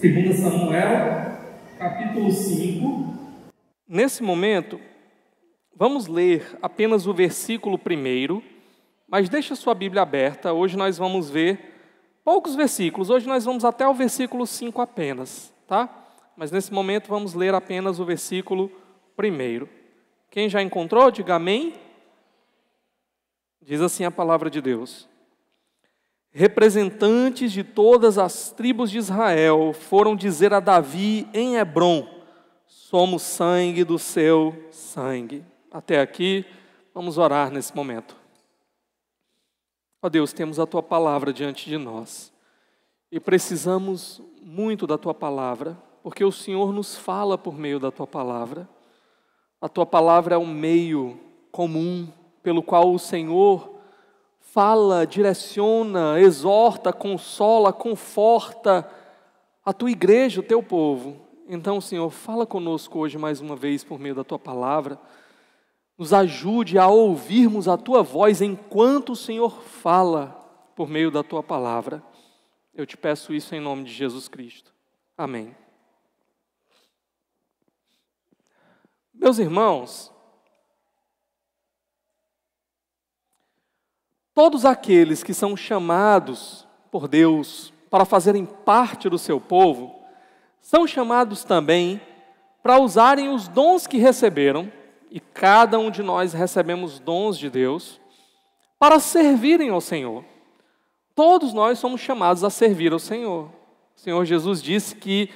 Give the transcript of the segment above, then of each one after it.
2 Samuel, capítulo 5. Nesse momento, vamos ler apenas o versículo primeiro, mas deixa sua Bíblia aberta. Hoje nós vamos ver poucos versículos. Hoje nós vamos até o versículo 5 apenas, tá? Mas nesse momento vamos ler apenas o versículo primeiro. Quem já encontrou, diga amém. Diz assim a palavra de Deus representantes de todas as tribos de Israel foram dizer a Davi em Hebron: Somos sangue do seu sangue. Até aqui, vamos orar nesse momento. Ó Deus, temos a tua palavra diante de nós e precisamos muito da tua palavra, porque o Senhor nos fala por meio da tua palavra. A tua palavra é o um meio comum pelo qual o Senhor fala, direciona, exorta, consola, conforta a tua igreja, o teu povo. Então, Senhor, fala conosco hoje mais uma vez por meio da tua palavra. Nos ajude a ouvirmos a tua voz enquanto o Senhor fala por meio da tua palavra. Eu te peço isso em nome de Jesus Cristo. Amém. Meus irmãos, Todos aqueles que são chamados por Deus para fazerem parte do seu povo, são chamados também para usarem os dons que receberam, e cada um de nós recebemos dons de Deus, para servirem ao Senhor. Todos nós somos chamados a servir ao Senhor. O Senhor Jesus disse que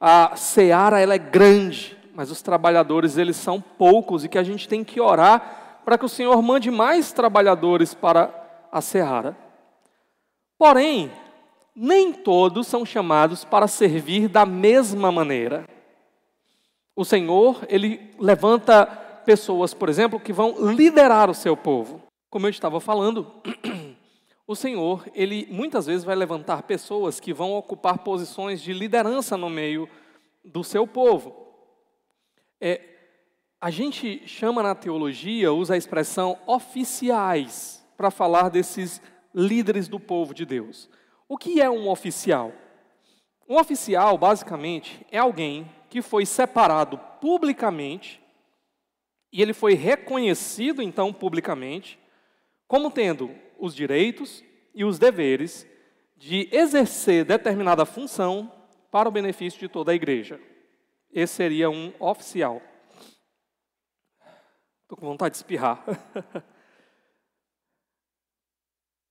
a seara ela é grande, mas os trabalhadores eles são poucos e que a gente tem que orar para que o Senhor mande mais trabalhadores para a seara. Porém, nem todos são chamados para servir da mesma maneira. O Senhor, ele levanta pessoas, por exemplo, que vão liderar o seu povo. Como eu estava falando, o Senhor, ele muitas vezes vai levantar pessoas que vão ocupar posições de liderança no meio do seu povo. É, a gente chama na teologia, usa a expressão oficiais para falar desses líderes do povo de Deus. O que é um oficial? Um oficial, basicamente, é alguém que foi separado publicamente e ele foi reconhecido, então, publicamente, como tendo os direitos e os deveres de exercer determinada função para o benefício de toda a igreja. Esse seria um oficial. Estou com vontade de espirrar.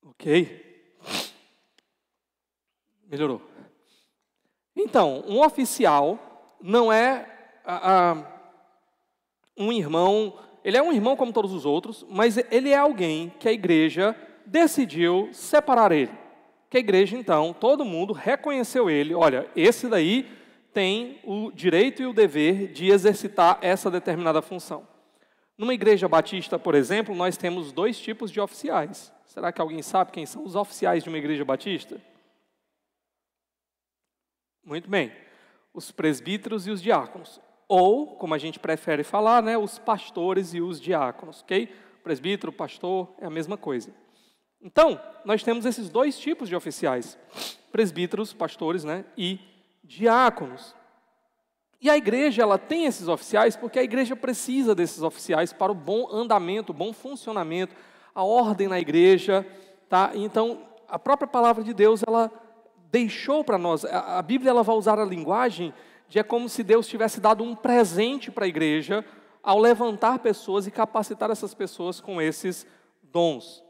Ok? Melhorou. Então, um oficial não é um irmão, ele é um irmão como todos os outros, mas ele é alguém que a igreja decidiu separar ele. Que a igreja, então, todo mundo reconheceu ele. Olha, esse daí tem o direito e o dever de exercitar essa determinada função. Numa igreja batista, por exemplo, nós temos dois tipos de oficiais. Será que alguém sabe quem são os oficiais de uma igreja batista? Muito bem. Os presbíteros e os diáconos. Ou, como a gente prefere falar, né, os pastores e os diáconos, ok? Presbítero, pastor, é a mesma coisa. Então, nós temos esses dois tipos de oficiais: presbíteros, pastores né, e diáconos. E a igreja ela tem esses oficiais porque a igreja precisa desses oficiais para o bom andamento, o bom funcionamento, a ordem na igreja, tá? Então, a própria palavra de Deus, ela deixou para nós, a Bíblia ela vai usar a linguagem de é como se Deus tivesse dado um presente para a igreja ao levantar pessoas e capacitar essas pessoas com esses dons.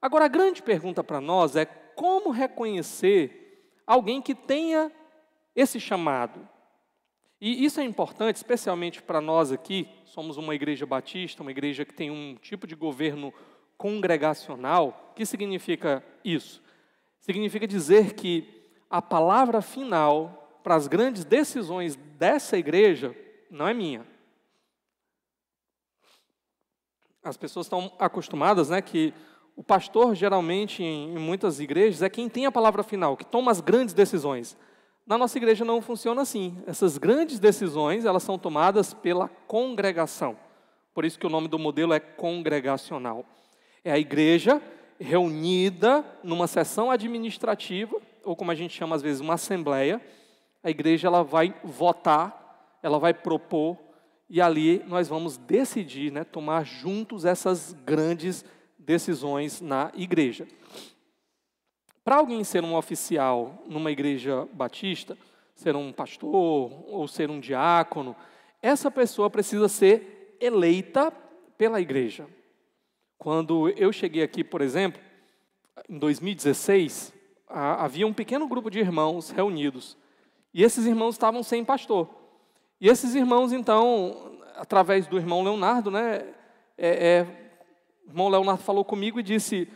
Agora, a grande pergunta para nós é como reconhecer alguém que tenha esse chamado? E isso é importante, especialmente para nós aqui, somos uma igreja batista, uma igreja que tem um tipo de governo congregacional, o que significa isso? Significa dizer que a palavra final para as grandes decisões dessa igreja não é minha. As pessoas estão acostumadas, né, que o pastor geralmente em muitas igrejas é quem tem a palavra final, que toma as grandes decisões. Na nossa igreja não funciona assim. Essas grandes decisões, elas são tomadas pela congregação. Por isso que o nome do modelo é congregacional. É a igreja reunida numa sessão administrativa, ou como a gente chama às vezes, uma assembleia. A igreja ela vai votar, ela vai propor, e ali nós vamos decidir, né, tomar juntos essas grandes decisões na igreja. Para alguém ser um oficial numa igreja batista, ser um pastor ou ser um diácono, essa pessoa precisa ser eleita pela igreja. Quando eu cheguei aqui, por exemplo, em 2016, havia um pequeno grupo de irmãos reunidos. E esses irmãos estavam sem pastor. E esses irmãos, então, através do irmão Leonardo, né? É, é, o irmão Leonardo falou comigo e disse: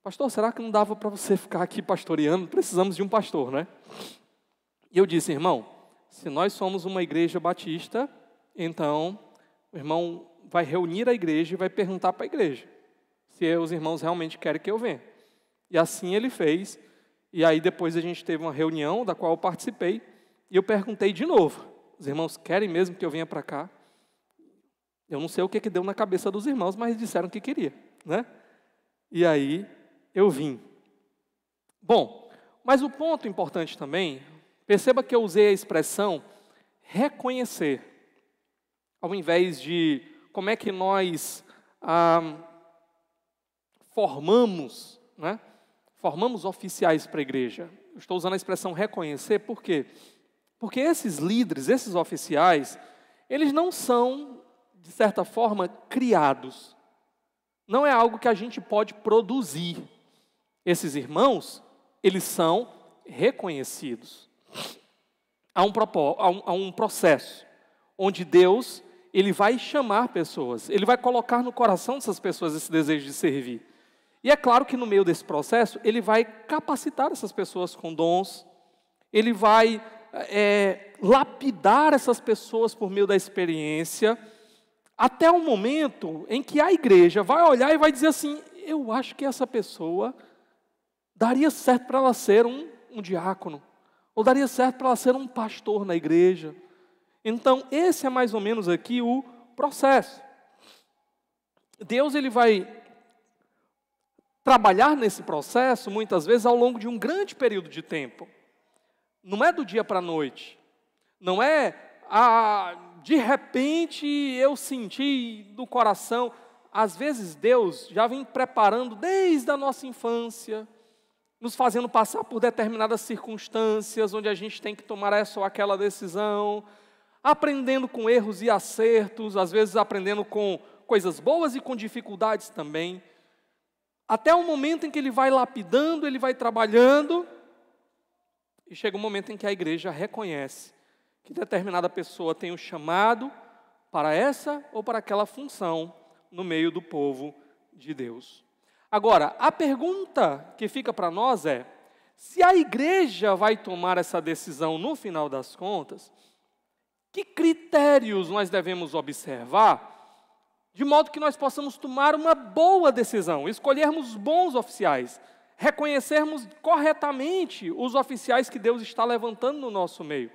Pastor, será que não dava para você ficar aqui pastoreando? Precisamos de um pastor, né? E eu disse: Irmão, se nós somos uma igreja batista, então o irmão vai reunir a igreja e vai perguntar para a igreja se os irmãos realmente querem que eu venha. E assim ele fez. E aí depois a gente teve uma reunião da qual eu participei e eu perguntei de novo: os irmãos querem mesmo que eu venha para cá? Eu não sei o que, que deu na cabeça dos irmãos, mas disseram que queria, né? E aí eu vim. Bom, mas o ponto importante também, perceba que eu usei a expressão reconhecer, ao invés de como é que nós ah, formamos, né? formamos oficiais para a igreja. Eu estou usando a expressão reconhecer, por quê? Porque esses líderes, esses oficiais, eles não são, de certa forma, criados. Não é algo que a gente pode produzir. Esses irmãos, eles são reconhecidos. Há um, há um, há um processo onde Deus ele vai chamar pessoas, ele vai colocar no coração dessas pessoas esse desejo de servir. E é claro que no meio desse processo, ele vai capacitar essas pessoas com dons, ele vai é, lapidar essas pessoas por meio da experiência, até o momento em que a igreja vai olhar e vai dizer assim: eu acho que essa pessoa daria certo para ela ser um, um diácono, ou daria certo para ela ser um pastor na igreja então, esse é mais ou menos aqui o processo. Deus ele vai trabalhar nesse processo muitas vezes ao longo de um grande período de tempo. Não é do dia para a noite. Não é a, ah, de repente eu senti no coração. Às vezes Deus já vem preparando desde a nossa infância, nos fazendo passar por determinadas circunstâncias onde a gente tem que tomar essa ou aquela decisão aprendendo com erros e acertos, às vezes aprendendo com coisas boas e com dificuldades também, até o momento em que ele vai lapidando, ele vai trabalhando, e chega um momento em que a igreja reconhece que determinada pessoa tem o um chamado para essa ou para aquela função no meio do povo de Deus. Agora, a pergunta que fica para nós é: se a igreja vai tomar essa decisão no final das contas, que critérios nós devemos observar de modo que nós possamos tomar uma boa decisão, escolhermos bons oficiais, reconhecermos corretamente os oficiais que Deus está levantando no nosso meio.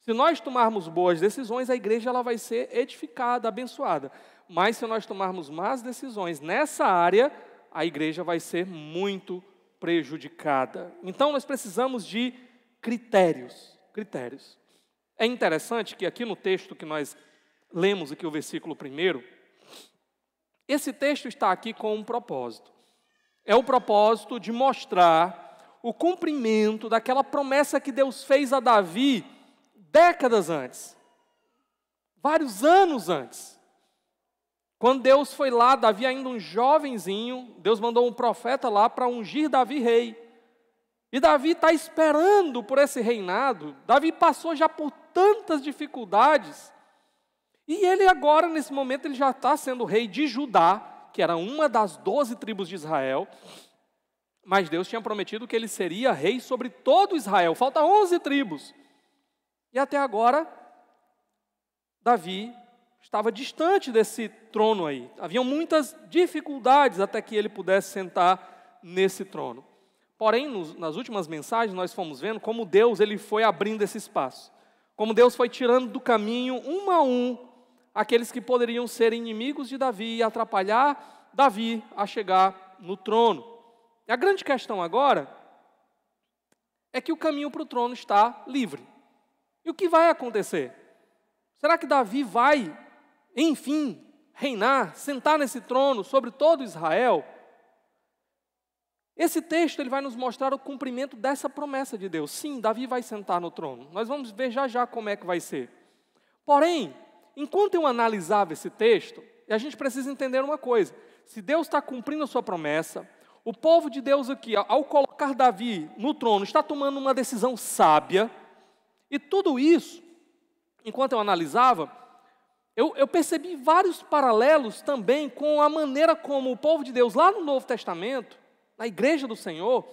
Se nós tomarmos boas decisões, a igreja ela vai ser edificada, abençoada. Mas se nós tomarmos más decisões nessa área, a igreja vai ser muito prejudicada. Então nós precisamos de critérios, critérios. É interessante que aqui no texto que nós lemos aqui o versículo primeiro, esse texto está aqui com um propósito. É o propósito de mostrar o cumprimento daquela promessa que Deus fez a Davi décadas antes, vários anos antes. Quando Deus foi lá, Davi ainda um jovenzinho, Deus mandou um profeta lá para ungir Davi rei. E Davi está esperando por esse reinado. Davi passou já por tantas dificuldades. E ele agora, nesse momento, ele já está sendo rei de Judá, que era uma das doze tribos de Israel. Mas Deus tinha prometido que ele seria rei sobre todo Israel. Falta onze tribos. E até agora, Davi estava distante desse trono aí. Havia muitas dificuldades até que ele pudesse sentar nesse trono. Porém, nos, nas últimas mensagens, nós fomos vendo como Deus ele foi abrindo esse espaço. Como Deus foi tirando do caminho, um a um, aqueles que poderiam ser inimigos de Davi e atrapalhar Davi a chegar no trono. E a grande questão agora é que o caminho para o trono está livre. E o que vai acontecer? Será que Davi vai, enfim, reinar, sentar nesse trono sobre todo Israel? Esse texto ele vai nos mostrar o cumprimento dessa promessa de Deus. Sim, Davi vai sentar no trono. Nós vamos ver já já como é que vai ser. Porém, enquanto eu analisava esse texto, a gente precisa entender uma coisa: se Deus está cumprindo a sua promessa, o povo de Deus aqui, ao colocar Davi no trono, está tomando uma decisão sábia. E tudo isso, enquanto eu analisava, eu, eu, percebi vários paralelos também com a maneira como o povo de Deus, lá no Novo Testamento, na igreja do Senhor,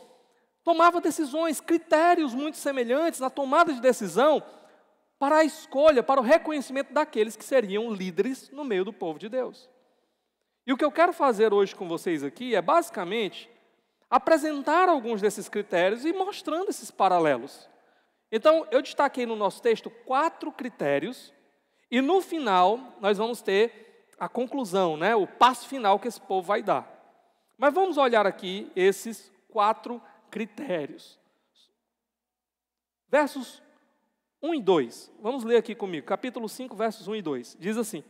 tomava decisões, critérios muito semelhantes na tomada de decisão para a escolha, para o reconhecimento daqueles que seriam líderes no meio do povo de Deus. E o que eu quero fazer hoje com vocês aqui é basicamente apresentar alguns desses critérios e mostrando esses paralelos. Então, eu destaquei no nosso texto quatro critérios e no final nós vamos ter a conclusão, né, o passo final que esse povo vai dar. Mas vamos olhar aqui esses quatro critérios. Versos 1 e 2. Vamos ler aqui comigo, capítulo 5, versos 1 e 2. Diz assim: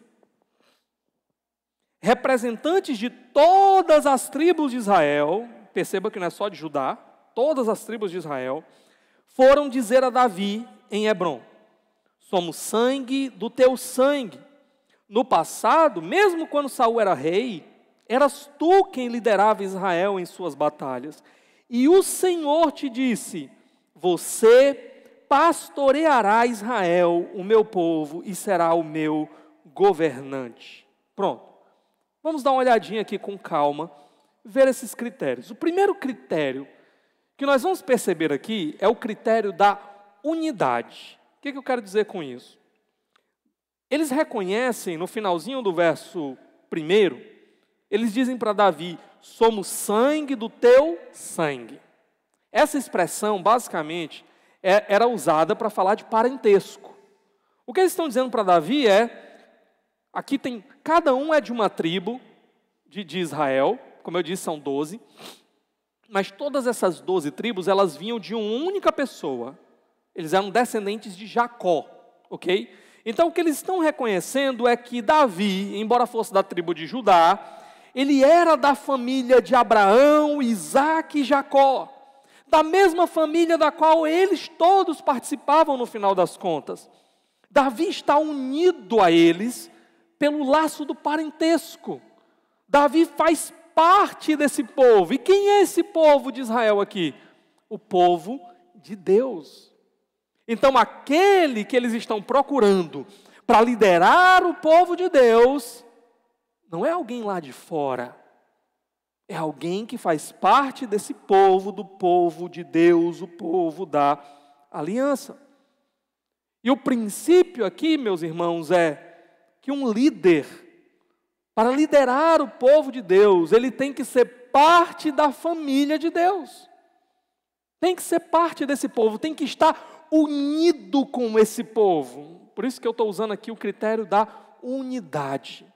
Representantes de todas as tribos de Israel, perceba que não é só de Judá, todas as tribos de Israel, foram dizer a Davi em Hebron: Somos sangue do teu sangue. No passado, mesmo quando Saul era rei, Eras tu quem liderava Israel em suas batalhas. E o Senhor te disse: Você pastoreará Israel, o meu povo, e será o meu governante. Pronto. Vamos dar uma olhadinha aqui com calma, ver esses critérios. O primeiro critério que nós vamos perceber aqui é o critério da unidade. O que, é que eu quero dizer com isso? Eles reconhecem no finalzinho do verso primeiro eles dizem para Davi: somos sangue do teu sangue. Essa expressão, basicamente, é, era usada para falar de parentesco. O que eles estão dizendo para Davi é: aqui tem, cada um é de uma tribo de, de Israel, como eu disse, são doze, mas todas essas doze tribos, elas vinham de uma única pessoa. Eles eram descendentes de Jacó, ok? Então o que eles estão reconhecendo é que Davi, embora fosse da tribo de Judá, ele era da família de Abraão, Isaac e Jacó, da mesma família da qual eles todos participavam no final das contas. Davi está unido a eles pelo laço do parentesco. Davi faz parte desse povo. E quem é esse povo de Israel aqui? O povo de Deus. Então, aquele que eles estão procurando para liderar o povo de Deus não é alguém lá de fora. É alguém que faz parte desse povo, do povo de Deus, o povo da aliança. E o princípio aqui, meus irmãos, é que um líder, para liderar o povo de Deus, ele tem que ser parte da família de Deus. Tem que ser parte desse povo, tem que estar unido com esse povo. Por isso que eu estou usando aqui o critério da unidade.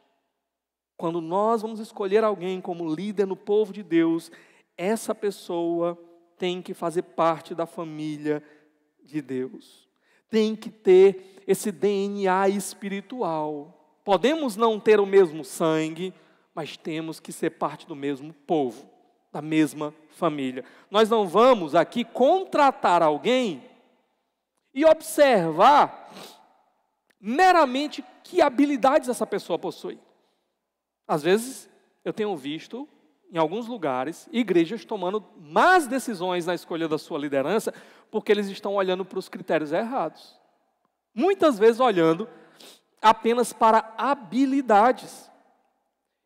Quando nós vamos escolher alguém como líder no povo de Deus, essa pessoa tem que fazer parte da família de Deus. Tem que ter esse DNA espiritual. Podemos não ter o mesmo sangue, mas temos que ser parte do mesmo povo, da mesma família. Nós não vamos aqui contratar alguém e observar meramente que habilidades essa pessoa possui. Às vezes, eu tenho visto, em alguns lugares, igrejas tomando más decisões na escolha da sua liderança, porque eles estão olhando para os critérios errados. Muitas vezes olhando apenas para habilidades.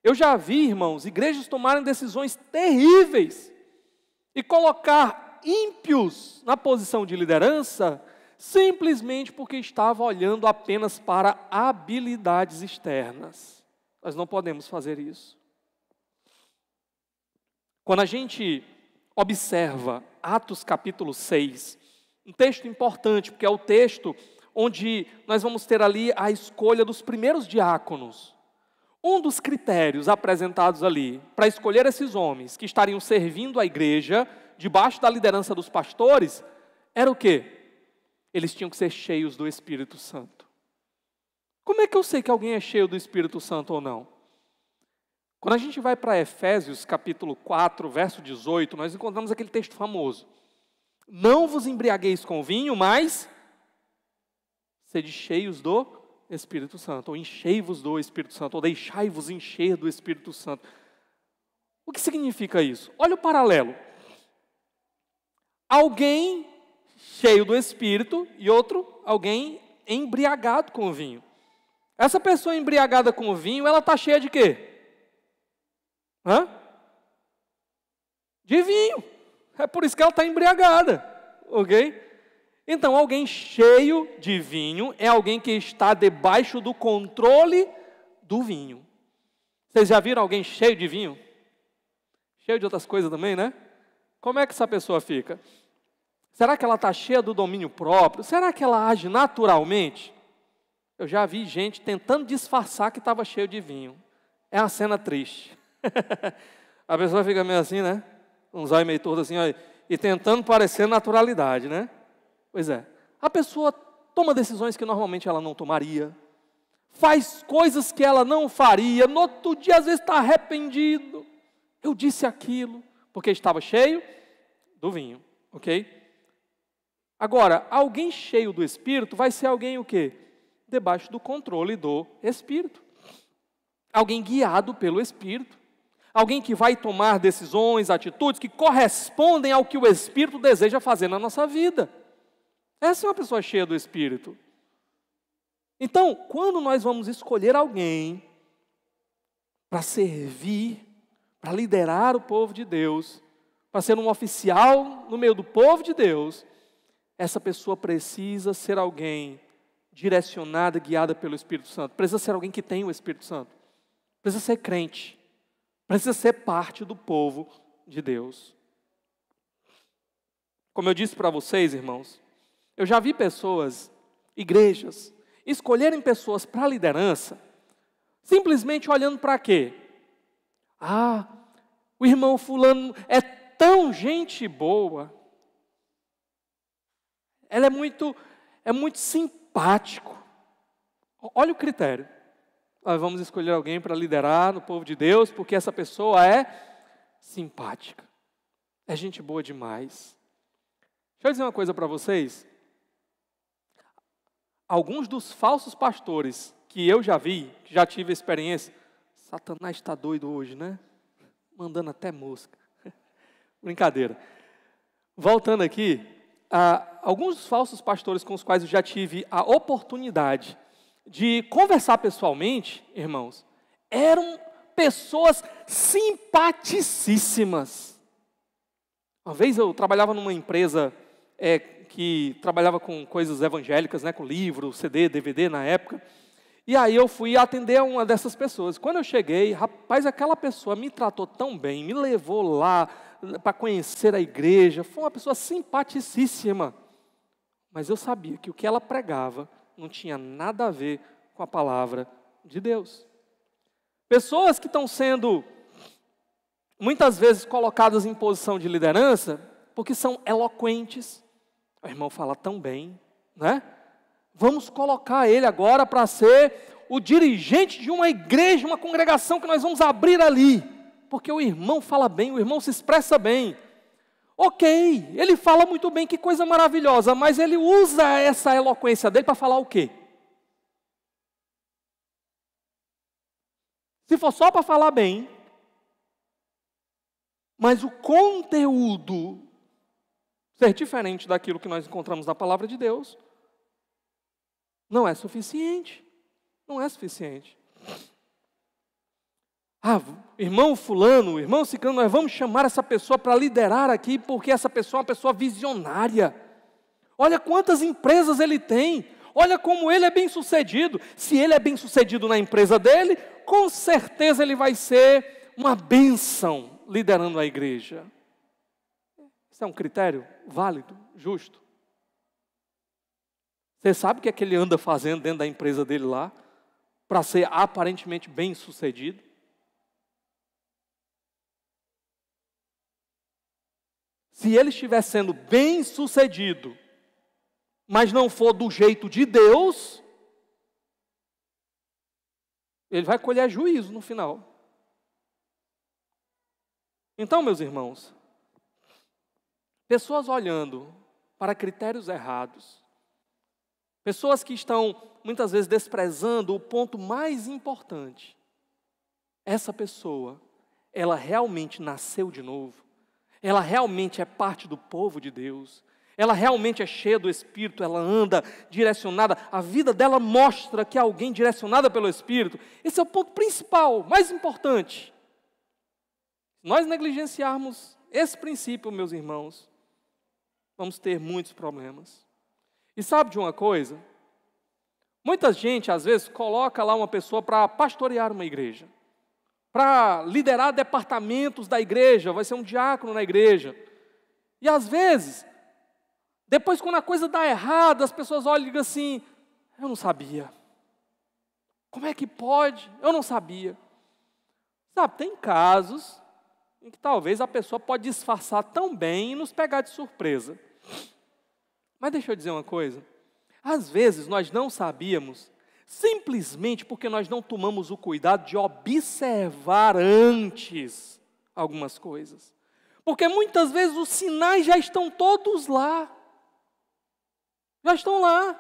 Eu já vi, irmãos, igrejas tomarem decisões terríveis e colocar ímpios na posição de liderança simplesmente porque estava olhando apenas para habilidades externas. Nós não podemos fazer isso. Quando a gente observa Atos capítulo 6, um texto importante, porque é o texto onde nós vamos ter ali a escolha dos primeiros diáconos. Um dos critérios apresentados ali para escolher esses homens que estariam servindo a igreja debaixo da liderança dos pastores era o quê? Eles tinham que ser cheios do Espírito Santo. Como é que eu sei que alguém é cheio do Espírito Santo ou não? Quando a gente vai para Efésios capítulo 4, verso 18, nós encontramos aquele texto famoso. Não vos embriagueis com vinho, mas sede cheios do Espírito Santo, ou enchei-vos do Espírito Santo, ou deixai-vos encher do Espírito Santo. O que significa isso? Olha o paralelo. Alguém cheio do Espírito e outro alguém embriagado com vinho. Essa pessoa embriagada com vinho, ela está cheia de quê? Hã? De vinho. É por isso que ela está embriagada. Ok? Então, alguém cheio de vinho é alguém que está debaixo do controle do vinho. Vocês já viram alguém cheio de vinho? Cheio de outras coisas também, né? Como é que essa pessoa fica? Será que ela está cheia do domínio próprio? Será que ela age naturalmente? Eu já vi gente tentando disfarçar que estava cheio de vinho. É uma cena triste. a pessoa fica meio assim, né? Um zóio meio todo assim, ó, e tentando parecer naturalidade, né? Pois é. A pessoa toma decisões que normalmente ela não tomaria, faz coisas que ela não faria, no outro dia às vezes está arrependido. Eu disse aquilo, porque estava cheio do vinho, ok? Agora, alguém cheio do Espírito vai ser alguém o quê? debaixo do controle do Espírito. Alguém guiado pelo Espírito. Alguém que vai tomar decisões, atitudes que correspondem ao que o Espírito deseja fazer na nossa vida. Essa é uma pessoa cheia do Espírito. Então, quando nós vamos escolher alguém para servir, para liderar o povo de Deus, para ser um oficial no meio do povo de Deus, essa pessoa precisa ser alguém direcionada, guiada pelo Espírito Santo. Precisa ser alguém que tem o Espírito Santo. Precisa ser crente. Precisa ser parte do povo de Deus. Como eu disse para vocês, irmãos, eu já vi pessoas, igrejas, escolherem pessoas para liderança, simplesmente olhando para quê? Ah, o irmão Fulano é tão gente boa, ela é muito, é muito simpática simpático. Olha o critério. Nós ah, vamos escolher alguém para liderar no povo de Deus, porque essa pessoa é simpática. É gente boa demais. Deixa eu dizer uma coisa para vocês. Alguns dos falsos pastores que eu já vi, que já tive experiência, Satanás está doido hoje, né? Mandando até mosca. Brincadeira. Voltando aqui, ah, alguns falsos pastores com os quais eu já tive a oportunidade de conversar pessoalmente, irmãos, eram pessoas simpaticíssimas. Uma vez eu trabalhava numa empresa é, que trabalhava com coisas evangélicas, né, com livro, CD, DVD na época. E aí eu fui atender uma dessas pessoas. Quando eu cheguei, rapaz, aquela pessoa me tratou tão bem, me levou lá, para conhecer a igreja, foi uma pessoa simpaticíssima. Mas eu sabia que o que ela pregava não tinha nada a ver com a palavra de Deus. Pessoas que estão sendo muitas vezes colocadas em posição de liderança porque são eloquentes. O irmão fala tão bem, né? Vamos colocar ele agora para ser o dirigente de uma igreja, uma congregação que nós vamos abrir ali porque o irmão fala bem, o irmão se expressa bem. Ok, ele fala muito bem, que coisa maravilhosa, mas ele usa essa eloquência dele para falar o quê? Se for só para falar bem, mas o conteúdo ser diferente daquilo que nós encontramos na palavra de Deus, não é suficiente. Não é suficiente. Ah, irmão fulano, irmão ciclano, nós vamos chamar essa pessoa para liderar aqui, porque essa pessoa é uma pessoa visionária. Olha quantas empresas ele tem, olha como ele é bem sucedido. Se ele é bem sucedido na empresa dele, com certeza ele vai ser uma bênção liderando a igreja. Isso é um critério válido, justo. Você sabe o que é que ele anda fazendo dentro da empresa dele lá, para ser aparentemente bem sucedido? se ele estiver sendo bem sucedido, mas não for do jeito de Deus, ele vai colher juízo no final. Então, meus irmãos, pessoas olhando para critérios errados, pessoas que estão muitas vezes desprezando o ponto mais importante, essa pessoa, ela realmente nasceu de novo? ela realmente é parte do povo de Deus, ela realmente é cheia do Espírito, ela anda direcionada, a vida dela mostra que é alguém direcionada pelo Espírito. Esse é o ponto principal, mais importante. Nós negligenciarmos esse princípio, meus irmãos, vamos ter muitos problemas. E sabe de uma coisa? Muita gente, às vezes, coloca lá uma pessoa para pastorear uma igreja para liderar departamentos da igreja, vai ser um diácono na igreja. E às vezes, depois quando a coisa dá errado, as pessoas olham e dizem assim: eu não sabia. Como é que pode? Eu não sabia. Sabe, tem casos em que talvez a pessoa pode disfarçar tão bem e nos pegar de surpresa. Mas deixa eu dizer uma coisa. Às vezes nós não sabíamos simplesmente porque nós não tomamos o cuidado de observar antes algumas coisas. Porque muitas vezes os sinais já estão todos lá. Já estão lá.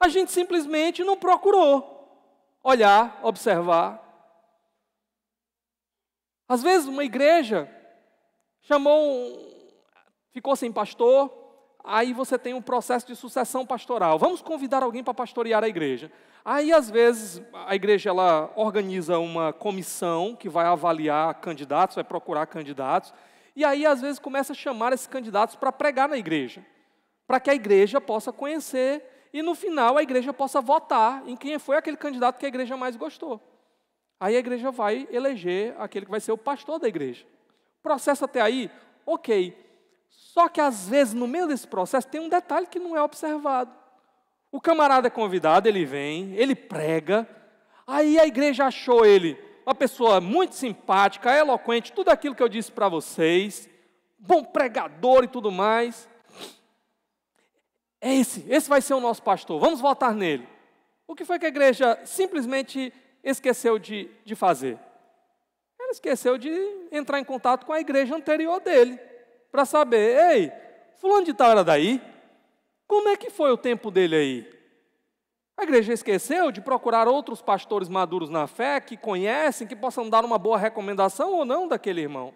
A gente simplesmente não procurou olhar, observar. Às vezes uma igreja chamou, ficou sem pastor, aí você tem um processo de sucessão pastoral. Vamos convidar alguém para pastorear a igreja. Aí, às vezes, a igreja ela organiza uma comissão que vai avaliar candidatos, vai procurar candidatos, e aí, às vezes, começa a chamar esses candidatos para pregar na igreja, para que a igreja possa conhecer e, no final, a igreja possa votar em quem foi aquele candidato que a igreja mais gostou. Aí a igreja vai eleger aquele que vai ser o pastor da igreja. Processo até aí, ok. Só que às vezes, no meio desse processo, tem um detalhe que não é observado. O camarada é convidado, ele vem, ele prega, aí a igreja achou ele uma pessoa muito simpática, eloquente, tudo aquilo que eu disse para vocês, bom pregador e tudo mais. É esse, esse vai ser o nosso pastor, vamos votar nele. O que foi que a igreja simplesmente esqueceu de, de fazer? Ela esqueceu de entrar em contato com a igreja anterior dele para saber: ei, fulano de tal era daí? Como é que foi o tempo dele aí? A igreja esqueceu de procurar outros pastores maduros na fé que conhecem, que possam dar uma boa recomendação ou não daquele irmão.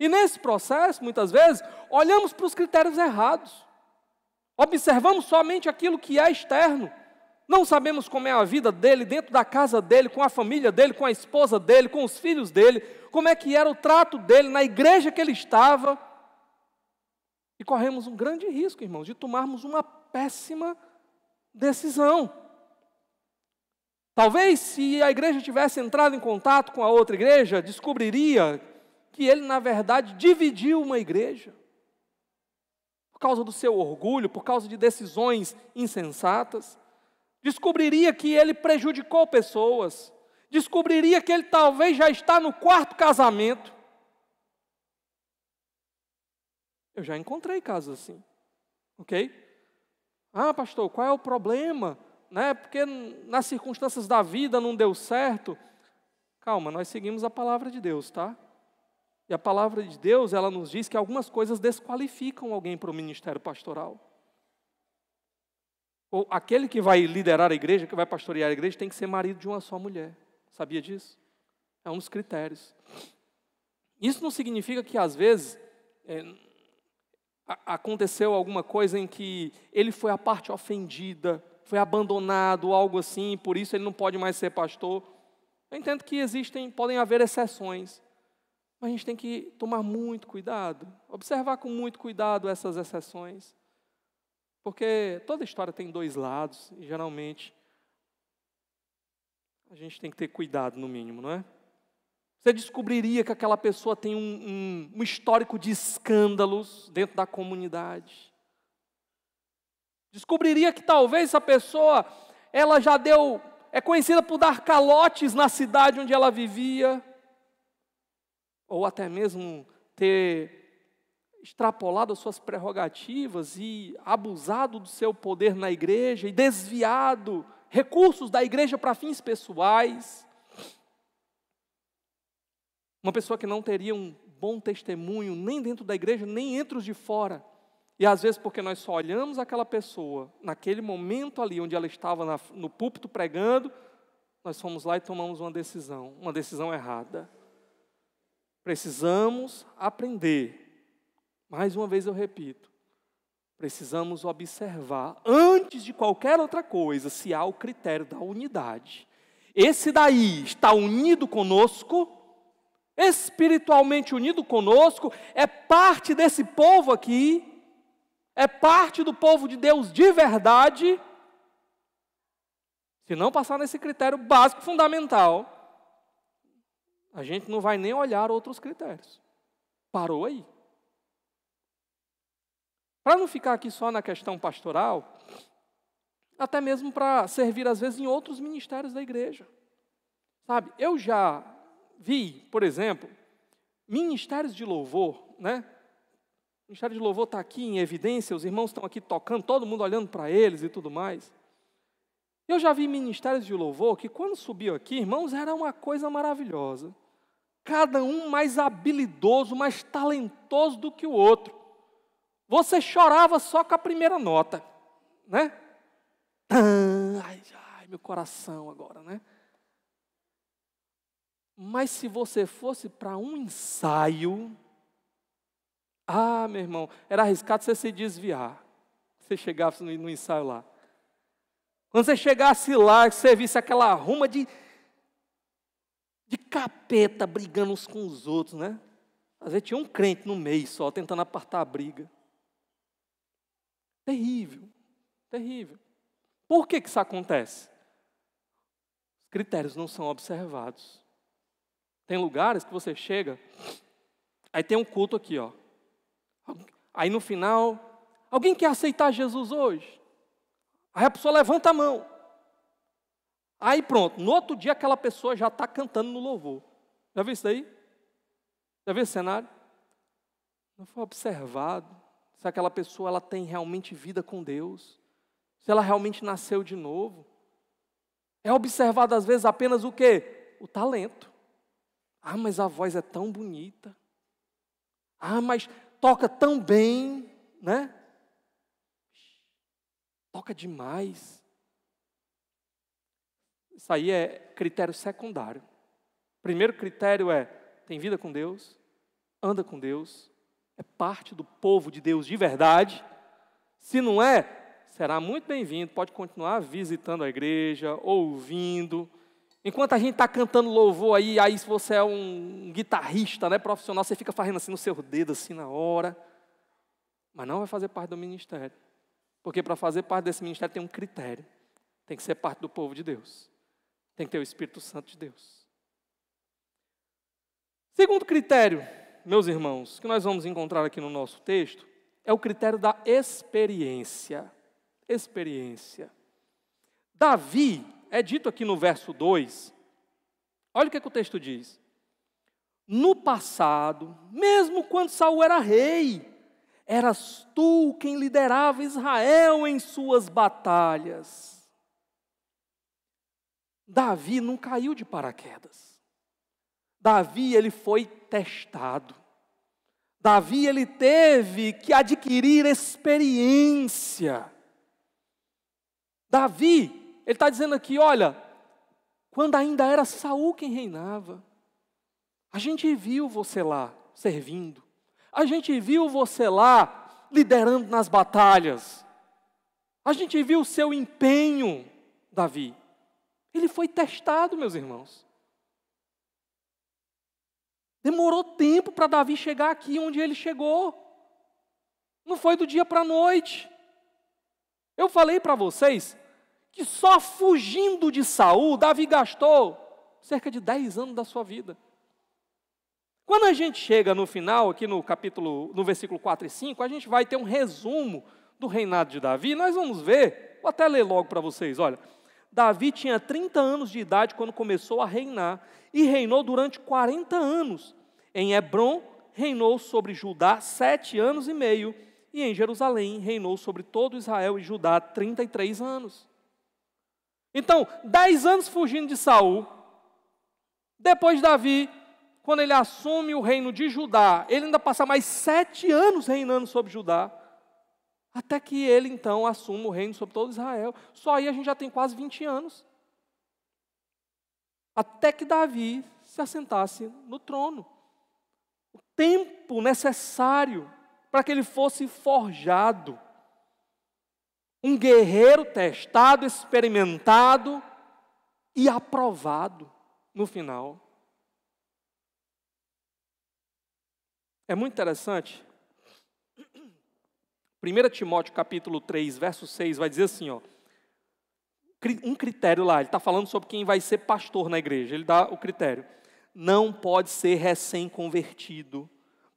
E nesse processo, muitas vezes, olhamos para os critérios errados. Observamos somente aquilo que é externo não sabemos como é a vida dele dentro da casa dele, com a família dele, com a esposa dele, com os filhos dele, como é que era o trato dele na igreja que ele estava. E corremos um grande risco, irmãos, de tomarmos uma péssima decisão. Talvez se a igreja tivesse entrado em contato com a outra igreja, descobriria que ele, na verdade, dividiu uma igreja. Por causa do seu orgulho, por causa de decisões insensatas descobriria que ele prejudicou pessoas, descobriria que ele talvez já está no quarto casamento. Eu já encontrei casos assim, ok? Ah, pastor, qual é o problema? Né? Porque nas circunstâncias da vida não deu certo. Calma, nós seguimos a palavra de Deus, tá? E a palavra de Deus, ela nos diz que algumas coisas desqualificam alguém para o ministério pastoral. Ou aquele que vai liderar a igreja, que vai pastorear a igreja, tem que ser marido de uma só mulher. Sabia disso? É um dos critérios. Isso não significa que às vezes é, aconteceu alguma coisa em que ele foi a parte ofendida, foi abandonado, algo assim, por isso ele não pode mais ser pastor. Eu entendo que existem, podem haver exceções, mas a gente tem que tomar muito cuidado, observar com muito cuidado essas exceções. Porque toda história tem dois lados e geralmente a gente tem que ter cuidado, no mínimo, não é? Você descobriria que aquela pessoa tem um, um, um histórico de escândalos dentro da comunidade. Descobriria que talvez essa pessoa, ela já deu, é conhecida por dar calotes na cidade onde ela vivia, ou até mesmo ter extrapolado as suas prerrogativas e abusado do seu poder na igreja e desviado recursos da igreja para fins pessoais. Uma pessoa que não teria um bom testemunho nem dentro da igreja, nem entre os de fora. E às vezes, porque nós só olhamos aquela pessoa naquele momento ali onde ela estava na, no púlpito pregando, nós fomos lá e tomamos uma decisão, uma decisão errada. Precisamos aprender mais uma vez eu repito, precisamos observar, antes de qualquer outra coisa, se há o critério da unidade. Esse daí está unido conosco, espiritualmente unido conosco, é parte desse povo aqui, é parte do povo de Deus de verdade. Se não passar nesse critério básico, fundamental, a gente não vai nem olhar outros critérios. Parou aí. Para não ficar aqui só na questão pastoral, até mesmo para servir às vezes em outros ministérios da igreja. Sabe, eu já vi, por exemplo, ministérios de louvor, né? O ministério de louvor está aqui em evidência, os irmãos estão aqui tocando, todo mundo olhando para eles e tudo mais. Eu já vi ministérios de louvor que, quando subiu aqui, irmãos, era uma coisa maravilhosa. Cada um mais habilidoso, mais talentoso do que o outro. Você chorava só com a primeira nota, né? Ah, ai, ai, meu coração agora, né? Mas se você fosse para um ensaio, ah, meu irmão, era arriscado você se desviar. Você chegasse no ensaio lá. Quando você chegasse lá, e você visse aquela ruma de, de capeta brigando uns com os outros, né? Às vezes tinha um crente no meio só, tentando apartar a briga. Terrível, terrível. Por que, que isso acontece? Os critérios não são observados. Tem lugares que você chega, aí tem um culto aqui, ó. Aí no final, alguém quer aceitar Jesus hoje? Aí a pessoa levanta a mão. Aí pronto, no outro dia aquela pessoa já está cantando no louvor. Já viu isso aí? Já viu esse cenário? Não foi observado se aquela pessoa ela tem realmente vida com Deus, se ela realmente nasceu de novo. É observado às vezes apenas o quê? O talento. Ah, mas a voz é tão bonita. Ah, mas toca tão bem, né? Toca demais. Isso aí é critério secundário. Primeiro critério é: tem vida com Deus, anda com Deus, é parte do povo de Deus de verdade. Se não é, será muito bem-vindo. Pode continuar visitando a igreja, ouvindo. Enquanto a gente está cantando louvor aí, aí se você é um guitarrista, né, profissional, você fica fazendo assim no seu dedo, assim na hora. Mas não vai fazer parte do ministério. Porque para fazer parte desse ministério tem um critério. Tem que ser parte do povo de Deus. Tem que ter o Espírito Santo de Deus. Segundo critério, meus irmãos, que nós vamos encontrar aqui no nosso texto é o critério da experiência. Experiência. Davi, é dito aqui no verso 2, olha o que, é que o texto diz. No passado, mesmo quando Saul era rei, eras tu quem liderava Israel em suas batalhas. Davi não caiu de paraquedas. Davi ele foi testado. Davi ele teve que adquirir experiência. Davi, ele está dizendo aqui, olha, quando ainda era Saul quem reinava, a gente viu você lá servindo, a gente viu você lá liderando nas batalhas, a gente viu o seu empenho, Davi. Ele foi testado, meus irmãos. Demorou tempo para Davi chegar aqui onde ele chegou. Não foi do dia para a noite. Eu falei para vocês que só fugindo de Saul, Davi gastou cerca de 10 anos da sua vida. Quando a gente chega no final, aqui no capítulo, no versículo 4 e 5, a gente vai ter um resumo do reinado de Davi, nós vamos ver, vou até ler logo para vocês, olha. Davi tinha 30 anos de idade quando começou a reinar, e reinou durante 40 anos. Em Hebron, reinou sobre Judá sete anos e meio, e em Jerusalém, reinou sobre todo Israel e Judá 33 anos. Então, 10 anos fugindo de Saul, depois de Davi, quando ele assume o reino de Judá, ele ainda passa mais sete anos reinando sobre Judá. Até que ele então assuma o reino sobre todo Israel. Só aí a gente já tem quase 20 anos. Até que Davi se assentasse no trono. O tempo necessário para que ele fosse forjado. Um guerreiro testado, experimentado e aprovado no final. É muito interessante 1 Timóteo capítulo 3, verso 6, vai dizer assim, ó, um critério lá, ele está falando sobre quem vai ser pastor na igreja, ele dá o critério. Não pode ser recém-convertido,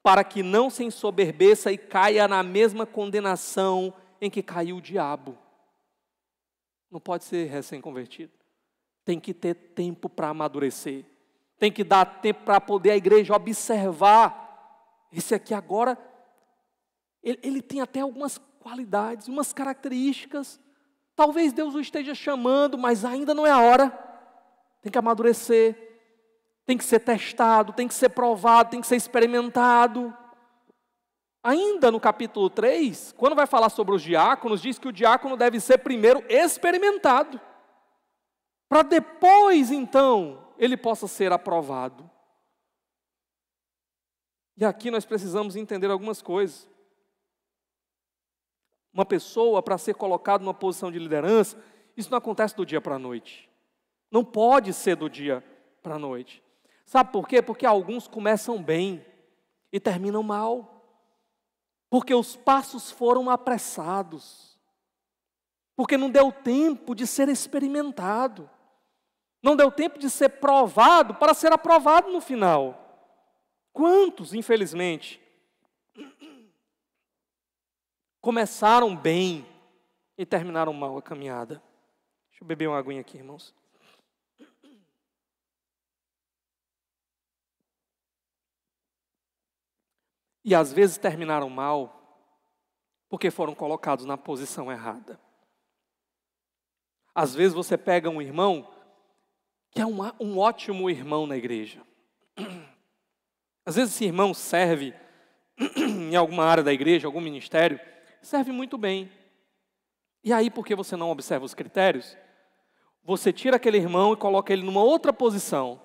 para que não se ensoberbeça e caia na mesma condenação em que caiu o diabo. Não pode ser recém-convertido. Tem que ter tempo para amadurecer. Tem que dar tempo para poder a igreja observar. Esse aqui agora ele, ele tem até algumas qualidades, umas características. Talvez Deus o esteja chamando, mas ainda não é a hora. Tem que amadurecer, tem que ser testado, tem que ser provado, tem que ser experimentado. Ainda no capítulo 3, quando vai falar sobre os diáconos, diz que o diácono deve ser primeiro experimentado, para depois então ele possa ser aprovado. E aqui nós precisamos entender algumas coisas uma pessoa para ser colocada numa posição de liderança, isso não acontece do dia para a noite. Não pode ser do dia para a noite. Sabe por quê? Porque alguns começam bem e terminam mal. Porque os passos foram apressados. Porque não deu tempo de ser experimentado. Não deu tempo de ser provado para ser aprovado no final. Quantos, infelizmente, Começaram bem e terminaram mal a caminhada. Deixa eu beber uma aguinha aqui, irmãos. E às vezes terminaram mal porque foram colocados na posição errada. Às vezes você pega um irmão que é um, um ótimo irmão na igreja. Às vezes esse irmão serve em alguma área da igreja, algum ministério, serve muito bem. E aí, por que você não observa os critérios, você tira aquele irmão e coloca ele numa outra posição.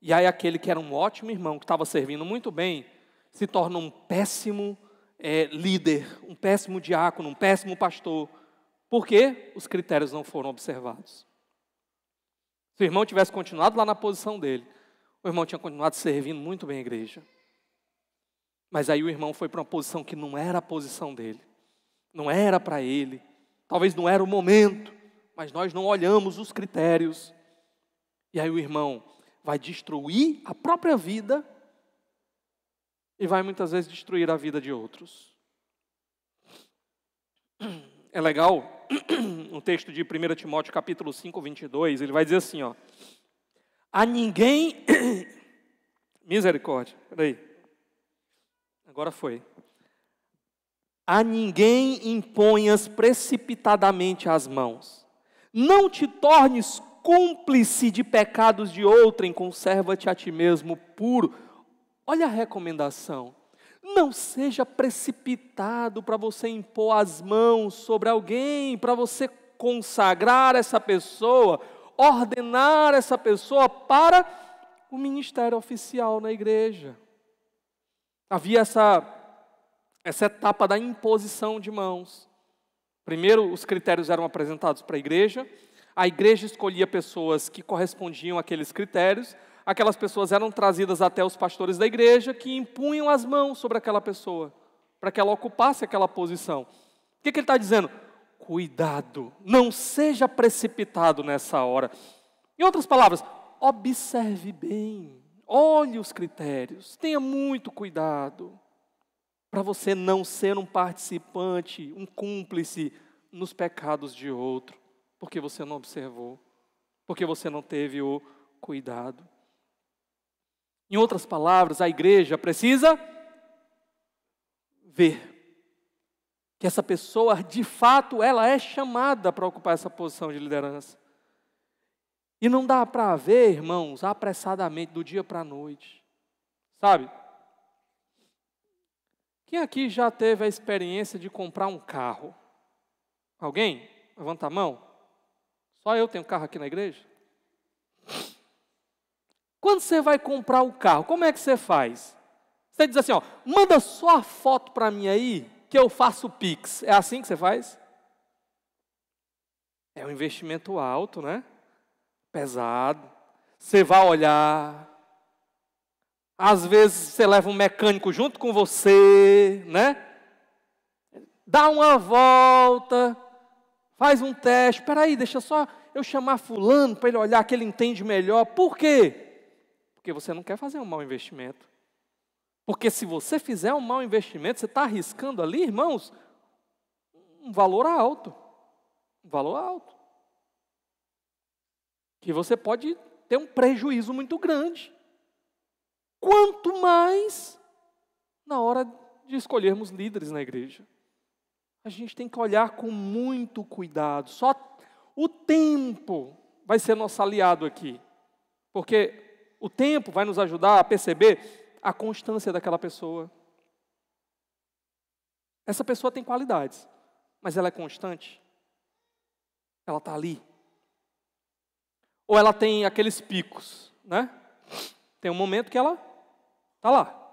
E aí, aquele que era um ótimo irmão, que estava servindo muito bem, se torna um péssimo é, líder, um péssimo diácono, um péssimo pastor, porque os critérios não foram observados. Se o irmão tivesse continuado lá na posição dele, o irmão tinha continuado servindo muito bem a igreja. Mas aí o irmão foi para uma posição que não era a posição dele não era para ele, talvez não era o momento, mas nós não olhamos os critérios. E aí o irmão vai destruir a própria vida e vai muitas vezes destruir a vida de outros. É legal um texto de 1 Timóteo capítulo 5, 22, ele vai dizer assim, ó: A ninguém misericórdia. Peraí. Agora foi. A ninguém imponhas precipitadamente as mãos. Não te tornes cúmplice de pecados de outrem, conserva-te a ti mesmo puro. Olha a recomendação. Não seja precipitado para você impor as mãos sobre alguém, para você consagrar essa pessoa, ordenar essa pessoa para o ministério oficial na igreja. Havia essa essa etapa da imposição de mãos. Primeiro, os critérios eram apresentados para a igreja, a igreja escolhia pessoas que correspondiam àqueles critérios, aquelas pessoas eram trazidas até os pastores da igreja que impunham as mãos sobre aquela pessoa, para que ela ocupasse aquela posição. O que, que ele está dizendo? Cuidado, não seja precipitado nessa hora. Em outras palavras, observe bem, olhe os critérios, tenha muito cuidado para você não ser um participante, um cúmplice nos pecados de outro, porque você não observou, porque você não teve o cuidado. Em outras palavras, a igreja precisa ver que essa pessoa, de fato, ela é chamada para ocupar essa posição de liderança. E não dá para ver, irmãos, apressadamente, do dia para a noite. Sabe? Quem aqui já teve a experiência de comprar um carro? Alguém? Levanta a mão. Só eu tenho carro aqui na igreja? Quando você vai comprar o carro, como é que você faz? Você diz assim, ó, manda só a foto para mim aí, que eu faço o Pix. É assim que você faz? É um investimento alto, né? Pesado. Você vai olhar, às vezes você leva um mecânico junto com você, né? Dá uma volta, faz um teste. Espera aí, deixa só eu chamar fulano para ele olhar que ele entende melhor. Por quê? Porque você não quer fazer um mau investimento. Porque se você fizer um mau investimento, você está arriscando ali, irmãos, um valor alto. Um valor alto. Que você pode ter um prejuízo muito grande. Quanto mais na hora de escolhermos líderes na igreja. A gente tem que olhar com muito cuidado. Só o tempo vai ser nosso aliado aqui. Porque o tempo vai nos ajudar a perceber a constância daquela pessoa. Essa pessoa tem qualidades, mas ela é constante. Ela está ali. Ou ela tem aqueles picos, né? Tem um momento que ela Está lá.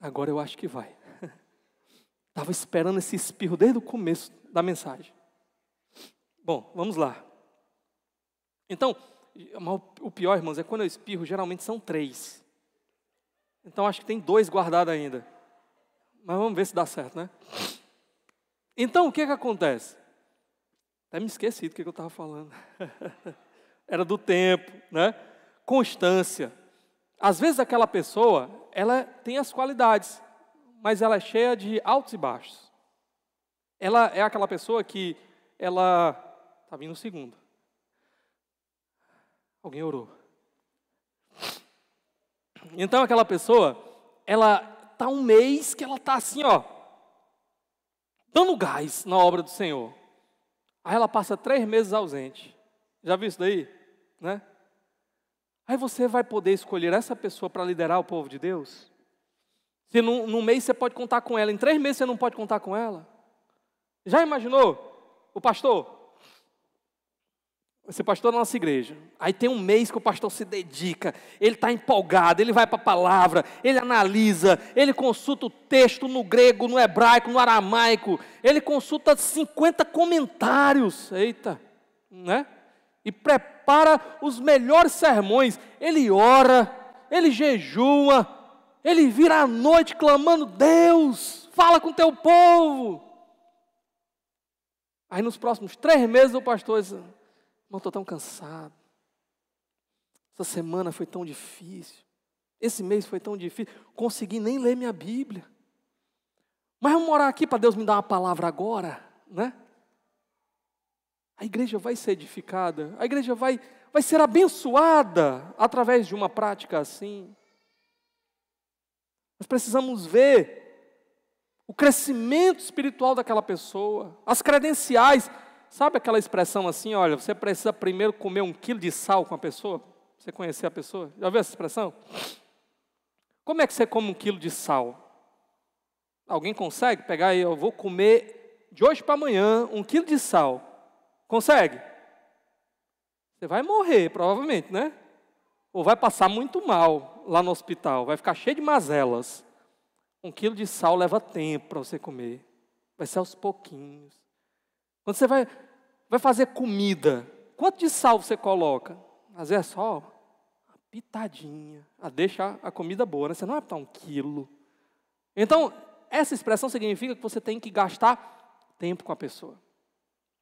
Agora eu acho que vai. Estava esperando esse espirro desde o começo da mensagem. Bom, vamos lá. Então, o pior, irmãos, é quando eu espirro, geralmente são três. Então acho que tem dois guardados ainda. Mas vamos ver se dá certo, né? Então, o que é que acontece? Até me esqueci do que é eu estava falando. era do tempo, né? Constância. Às vezes aquela pessoa, ela tem as qualidades, mas ela é cheia de altos e baixos. Ela é aquela pessoa que ela tá vindo um segundo. Alguém orou. Então aquela pessoa, ela tá um mês que ela tá assim, ó, dando gás na obra do Senhor. Aí ela passa três meses ausente. Já viu isso daí? Né? Aí você vai poder escolher essa pessoa para liderar o povo de Deus? Se num, num mês você pode contar com ela, em três meses você não pode contar com ela? Já imaginou o pastor? Esse pastor da nossa igreja. Aí tem um mês que o pastor se dedica, ele está empolgado, ele vai para a palavra, ele analisa, ele consulta o texto no grego, no hebraico, no aramaico, ele consulta 50 comentários. Eita, né? e prepara os melhores sermões. Ele ora, ele jejua, ele vira à noite clamando: Deus, fala com teu povo. Aí nos próximos três meses o pastor diz: Irmão, estou tão cansado. Essa semana foi tão difícil. Esse mês foi tão difícil. Consegui nem ler minha Bíblia. Mas vamos morar aqui para Deus me dar uma palavra agora, né? A igreja vai ser edificada, a igreja vai, vai ser abençoada através de uma prática assim. Nós precisamos ver o crescimento espiritual daquela pessoa, as credenciais. Sabe aquela expressão assim, olha, você precisa primeiro comer um quilo de sal com a pessoa? Você conhecer a pessoa? Já viu essa expressão? Como é que você come um quilo de sal? Alguém consegue pegar aí, eu vou comer de hoje para amanhã um quilo de sal. Consegue? Você vai morrer, provavelmente, né? Ou vai passar muito mal lá no hospital, vai ficar cheio de mazelas. Um quilo de sal leva tempo para você comer. Vai ser aos pouquinhos. Quando você vai, vai fazer comida, quanto de sal você coloca? Às vezes é só uma pitadinha. A deixa a comida boa, né? Você não vai é botar um quilo. Então, essa expressão significa que você tem que gastar tempo com a pessoa.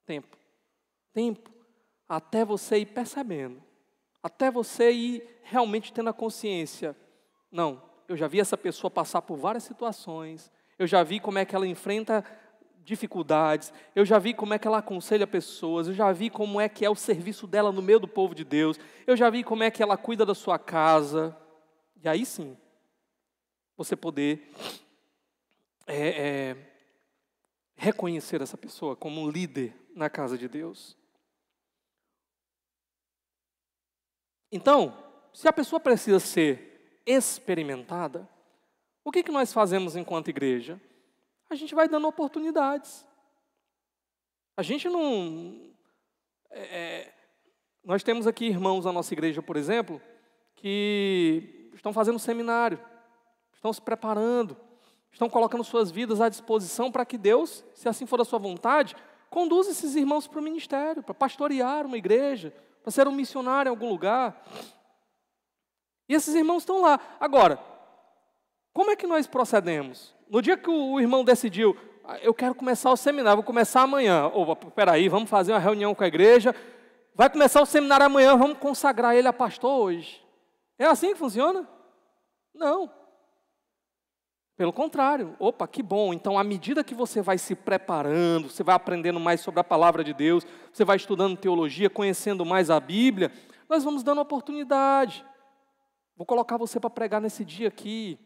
Tempo tempo até você ir percebendo, até você ir realmente tendo a consciência. Não, eu já vi essa pessoa passar por várias situações, eu já vi como é que ela enfrenta dificuldades, eu já vi como é que ela aconselha pessoas, eu já vi como é que é o serviço dela no meio do povo de Deus, eu já vi como é que ela cuida da sua casa. E aí sim, você poder é, é, reconhecer essa pessoa como um líder na casa de Deus. Então, se a pessoa precisa ser experimentada, o que, que nós fazemos enquanto igreja? A gente vai dando oportunidades. A gente não. É, é, nós temos aqui irmãos na nossa igreja, por exemplo, que estão fazendo seminário, estão se preparando, estão colocando suas vidas à disposição para que Deus, se assim for a sua vontade, conduza esses irmãos para o ministério, para pastorear uma igreja, para ser um missionário em algum lugar. E esses irmãos estão lá. Agora, como é que nós procedemos? No dia que o irmão decidiu, ah, eu quero começar o seminário, vou começar amanhã. Ou, peraí, vamos fazer uma reunião com a igreja. Vai começar o seminário amanhã, vamos consagrar ele a pastor hoje. É assim que funciona? Não. Pelo contrário, opa, que bom. Então, à medida que você vai se preparando, você vai aprendendo mais sobre a palavra de Deus, você vai estudando teologia, conhecendo mais a Bíblia, nós vamos dando oportunidade. Vou colocar você para pregar nesse dia aqui.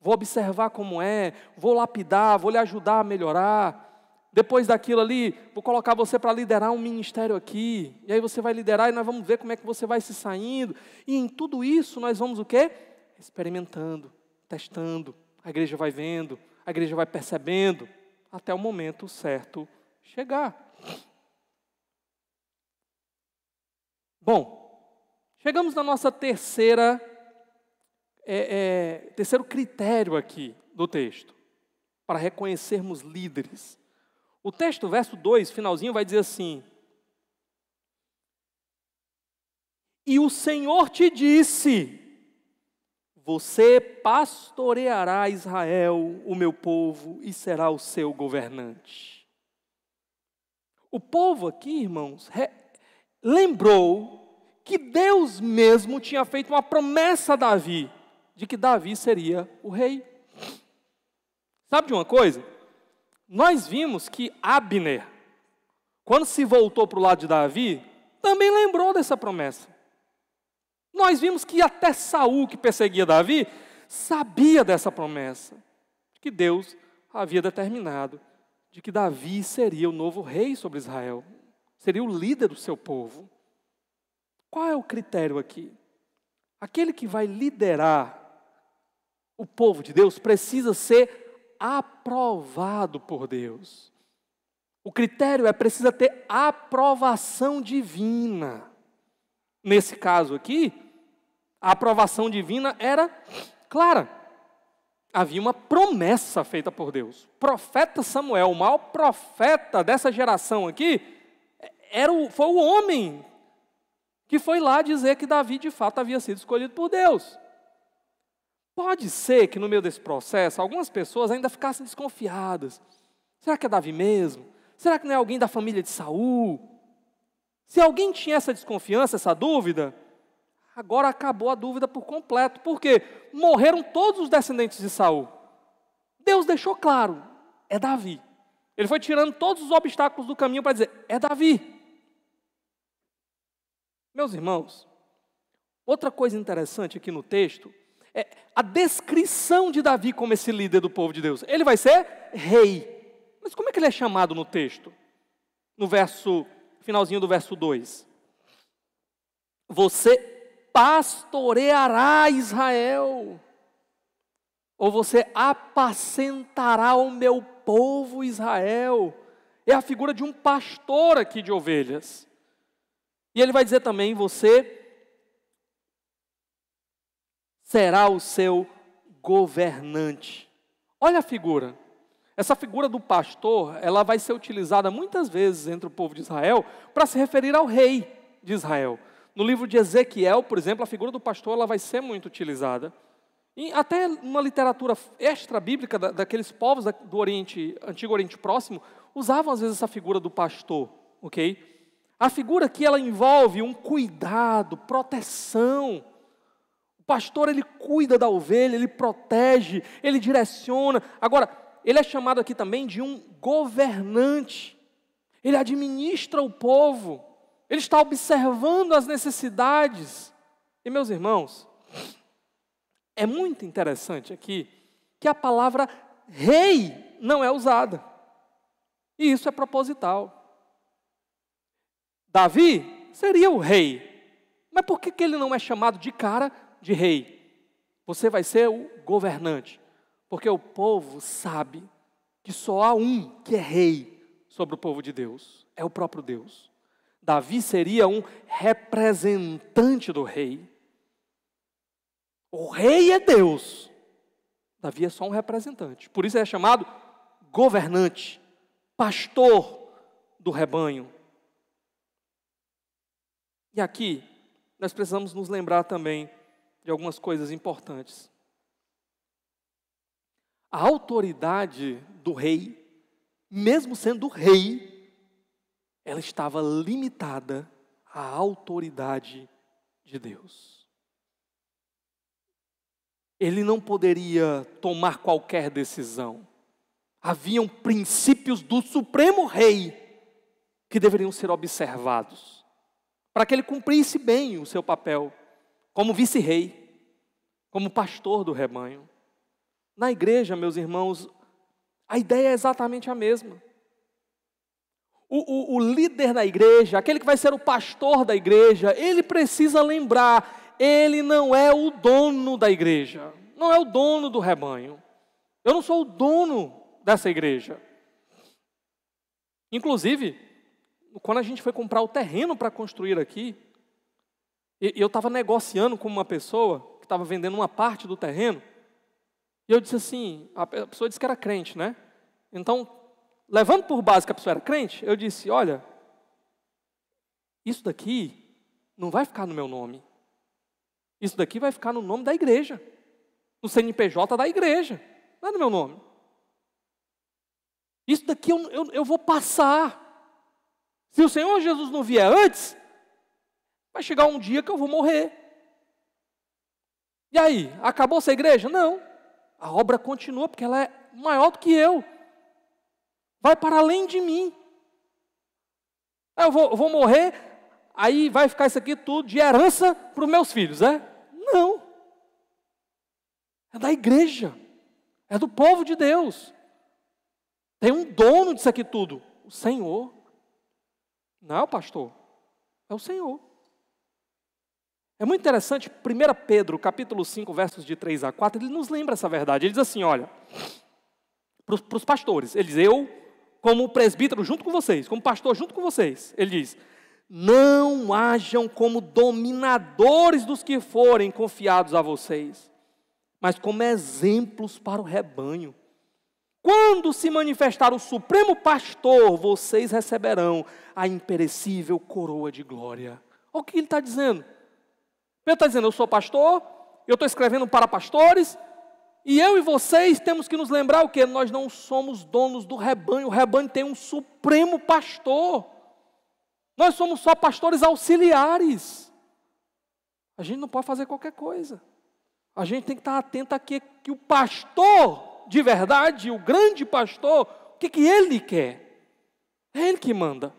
Vou observar como é, vou lapidar, vou lhe ajudar a melhorar. Depois daquilo ali, vou colocar você para liderar um ministério aqui. E aí você vai liderar e nós vamos ver como é que você vai se saindo. E em tudo isso nós vamos o quê? Experimentando, testando a igreja vai vendo, a igreja vai percebendo, até o momento certo chegar. Bom, chegamos na nossa terceira, é, é, terceiro critério aqui do texto, para reconhecermos líderes. O texto, verso 2, finalzinho, vai dizer assim: E o Senhor te disse, você pastoreará Israel, o meu povo, e será o seu governante. O povo aqui, irmãos, re... lembrou que Deus mesmo tinha feito uma promessa a Davi, de que Davi seria o rei. Sabe de uma coisa? Nós vimos que Abner, quando se voltou para o lado de Davi, também lembrou dessa promessa. Nós vimos que até Saul, que perseguia Davi, sabia dessa promessa, que Deus havia determinado de que Davi seria o novo rei sobre Israel, seria o líder do seu povo. Qual é o critério aqui? Aquele que vai liderar o povo de Deus precisa ser aprovado por Deus. O critério é precisa ter aprovação divina. Nesse caso aqui, a aprovação divina era clara. Havia uma promessa feita por Deus. Profeta Samuel, o maior profeta dessa geração aqui, era o, foi o homem que foi lá dizer que Davi de fato havia sido escolhido por Deus. Pode ser que no meio desse processo algumas pessoas ainda ficassem desconfiadas. Será que é Davi mesmo? Será que não é alguém da família de Saul? Se alguém tinha essa desconfiança, essa dúvida, agora acabou a dúvida por completo. Por quê? Morreram todos os descendentes de Saul. Deus deixou claro, é Davi. Ele foi tirando todos os obstáculos do caminho para dizer, é Davi. Meus irmãos, outra coisa interessante aqui no texto é a descrição de Davi como esse líder do povo de Deus. Ele vai ser rei. Mas como é que ele é chamado no texto? No verso finalzinho do verso 2. Você pastoreará Israel, ou você apacentará o meu povo Israel. É a figura de um pastor aqui de ovelhas. E ele vai dizer também: você será o seu governante. Olha a figura. Essa figura do pastor, ela vai ser utilizada muitas vezes entre o povo de Israel para se referir ao rei de Israel. No livro de Ezequiel, por exemplo, a figura do pastor ela vai ser muito utilizada. E até uma literatura extra-bíblica da, daqueles povos do Oriente, Antigo Oriente Próximo, usavam às vezes essa figura do pastor, ok? A figura que ela envolve um cuidado, proteção. O pastor ele cuida da ovelha, ele protege, ele direciona. Agora, ele é chamado aqui também de um governante. Ele administra o povo. Ele está observando as necessidades. E meus irmãos, é muito interessante aqui que a palavra rei não é usada. E isso é proposital. Davi seria o rei. Mas por que, que ele não é chamado de cara de rei? Você vai ser o governante. Porque o povo sabe que só há um que é rei sobre o povo de Deus, é o próprio Deus. Davi seria um representante do rei. O rei é Deus. Davi é só um representante. Por isso é chamado governante, pastor do rebanho. E aqui nós precisamos nos lembrar também de algumas coisas importantes a autoridade do rei, mesmo sendo rei, ela estava limitada à autoridade de Deus. Ele não poderia tomar qualquer decisão. Haviam princípios do Supremo Rei que deveriam ser observados para que ele cumprisse bem o seu papel como vice-rei, como pastor do rebanho. Na igreja, meus irmãos, a ideia é exatamente a mesma. O, o, o, líder da igreja, aquele que vai ser o pastor da igreja, ele precisa lembrar: ele não é o dono da igreja, não é o dono do rebanho. Eu não sou o dono dessa igreja. Inclusive, quando a gente foi comprar o terreno para construir aqui, eu estava negociando com uma pessoa que estava vendendo uma parte do terreno, e eu disse assim, a pessoa disse que era crente, né? Então, levando por base que a pessoa era crente, eu disse, olha, isso daqui não vai ficar no meu nome. Isso daqui vai ficar no nome da igreja. No CNPJ da igreja. Não é no meu nome. Isso daqui eu, eu, eu vou passar. Se o Senhor Jesus não vier antes, vai chegar um dia que eu vou morrer. E aí, acabou essa igreja? Não. A obra continua, porque ela é maior do que eu. Vai para além de mim. Ah, eu vou, eu vou morrer, aí vai ficar isso aqui tudo de herança para os meus filhos, é? Não. É da igreja. É do povo de Deus. Tem um dono disso aqui tudo. O Senhor. Não é o pastor. É o Senhor. É muito interessante, 1 Pedro, capítulo 5, versos de 3 a 4, ele nos lembra essa verdade. Ele diz assim, olha, para os pastores, ele diz, eu, como presbítero junto com vocês, como pastor junto com vocês, ele diz, não hajam como dominadores dos que forem confiados a vocês, mas como exemplos para o rebanho. Quando se manifestar o Supremo Pastor, vocês receberão a imperecível coroa de glória. Olha o que ele está dizendo. Pedro está dizendo: Eu sou pastor, eu estou escrevendo para pastores, e eu e vocês temos que nos lembrar o que? Nós não somos donos do rebanho, o rebanho tem um supremo pastor. Nós somos só pastores auxiliares. A gente não pode fazer qualquer coisa. A gente tem que estar atento a que o pastor de verdade, o grande pastor, o que, que ele quer? É ele que manda.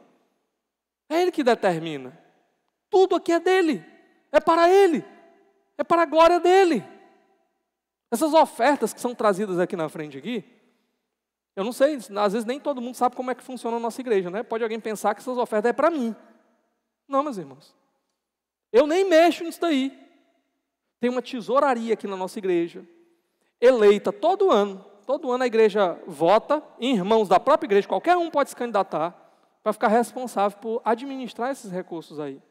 É ele que determina. Tudo aqui é dele. É para Ele, é para a glória dEle. Essas ofertas que são trazidas aqui na frente aqui, eu não sei, às vezes nem todo mundo sabe como é que funciona a nossa igreja, né? Pode alguém pensar que essas ofertas é para mim. Não, meus irmãos. Eu nem mexo nisso daí. Tem uma tesouraria aqui na nossa igreja, eleita todo ano. Todo ano a igreja vota, em irmãos da própria igreja, qualquer um pode se candidatar, para ficar responsável por administrar esses recursos aí.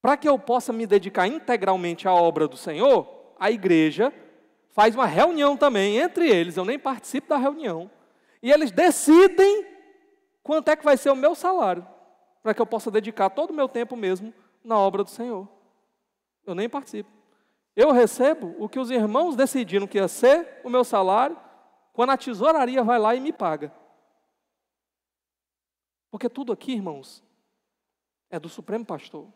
Para que eu possa me dedicar integralmente à obra do Senhor, a igreja faz uma reunião também entre eles, eu nem participo da reunião, e eles decidem quanto é que vai ser o meu salário, para que eu possa dedicar todo o meu tempo mesmo na obra do Senhor. Eu nem participo. Eu recebo o que os irmãos decidiram que ia ser o meu salário, quando a tesouraria vai lá e me paga. Porque tudo aqui, irmãos, é do Supremo Pastor.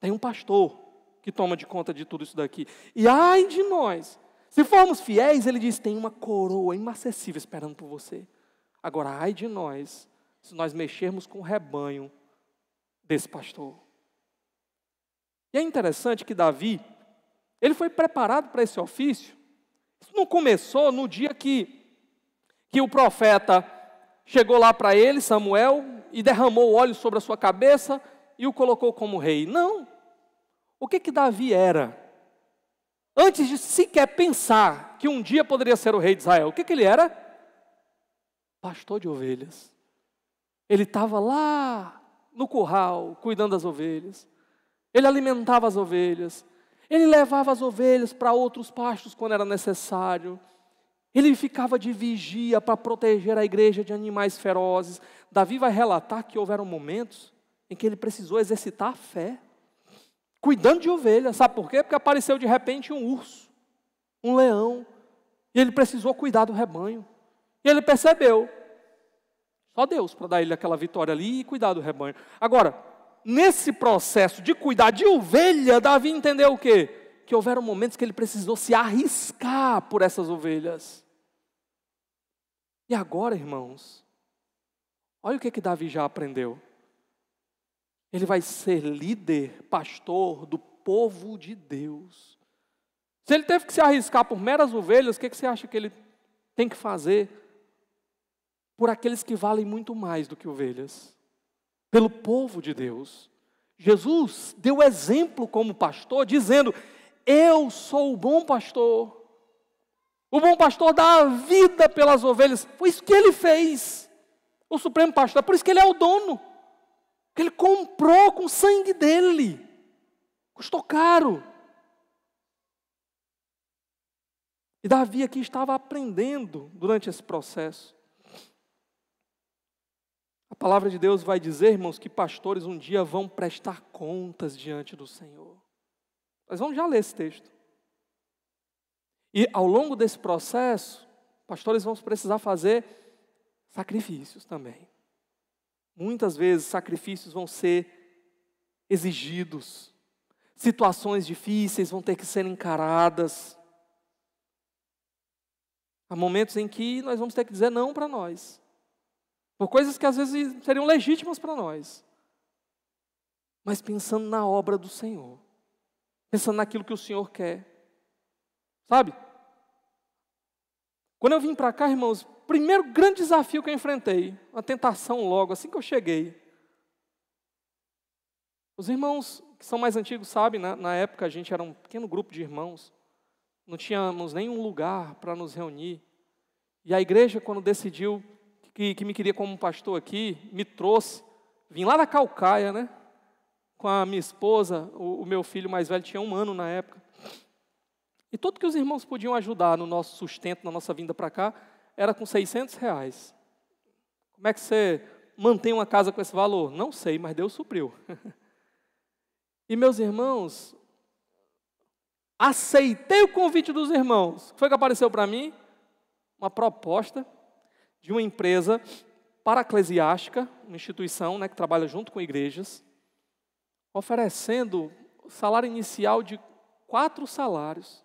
Tem um pastor que toma de conta de tudo isso daqui. E ai de nós, se formos fiéis, ele diz: tem uma coroa inacessível esperando por você. Agora, ai de nós, se nós mexermos com o rebanho desse pastor. E é interessante que Davi, ele foi preparado para esse ofício. Isso não começou no dia que, que o profeta chegou lá para ele, Samuel, e derramou o óleo sobre a sua cabeça e o colocou como rei. Não. O que que Davi era? Antes de sequer pensar que um dia poderia ser o rei de Israel, o que que ele era? Pastor de ovelhas. Ele estava lá no curral, cuidando das ovelhas. Ele alimentava as ovelhas. Ele levava as ovelhas para outros pastos quando era necessário. Ele ficava de vigia para proteger a igreja de animais ferozes. Davi vai relatar que houveram momentos em que ele precisou exercitar a fé, cuidando de ovelhas. Sabe por quê? Porque apareceu de repente um urso, um leão, e ele precisou cuidar do rebanho. E ele percebeu. Só Deus para dar ele aquela vitória ali e cuidar do rebanho. Agora, nesse processo de cuidar de ovelha, Davi entendeu o quê? Que houveram momentos que ele precisou se arriscar por essas ovelhas. E agora, irmãos, olha o que, que Davi já aprendeu. Ele vai ser líder, pastor do povo de Deus. Se ele teve que se arriscar por meras ovelhas, o que, que você acha que ele tem que fazer por aqueles que valem muito mais do que ovelhas? Pelo povo de Deus. Jesus deu exemplo como pastor, dizendo: Eu sou o bom pastor. O bom pastor dá a vida pelas ovelhas. Foi isso que ele fez. O supremo pastor, é por isso que ele é o dono que ele comprou com o sangue dele. Custou caro. E Davi aqui estava aprendendo durante esse processo. A palavra de Deus vai dizer, irmãos, que pastores um dia vão prestar contas diante do Senhor. Nós vamos já ler esse texto. E ao longo desse processo, pastores vão precisar fazer sacrifícios também. Muitas vezes sacrifícios vão ser exigidos, situações difíceis vão ter que ser encaradas. Há momentos em que nós vamos ter que dizer não para nós, por coisas que às vezes seriam legítimas para nós, mas pensando na obra do Senhor, pensando naquilo que o Senhor quer, sabe? Quando eu vim para cá, irmãos, primeiro grande desafio que eu enfrentei, uma tentação logo, assim que eu cheguei. Os irmãos que são mais antigos sabem, na, né, na época a gente era um pequeno grupo de irmãos, não tínhamos nenhum lugar para nos reunir. E a igreja, quando decidiu que, que me queria como pastor aqui, me trouxe, vim lá da Calcaia, né? Com a minha esposa, o, o meu filho mais velho tinha um ano na época. E tudo que os irmãos podiam ajudar no nosso sustento, na nossa vinda para cá, era com 600 reais. Como é que você mantém uma casa com esse valor? Não sei, mas Deus supriu. e meus irmãos, aceitei o convite dos irmãos. O que foi que apareceu para mim? Uma proposta de uma empresa paraclesiástica, uma instituição né, que trabalha junto com igrejas, oferecendo salário inicial de quatro salários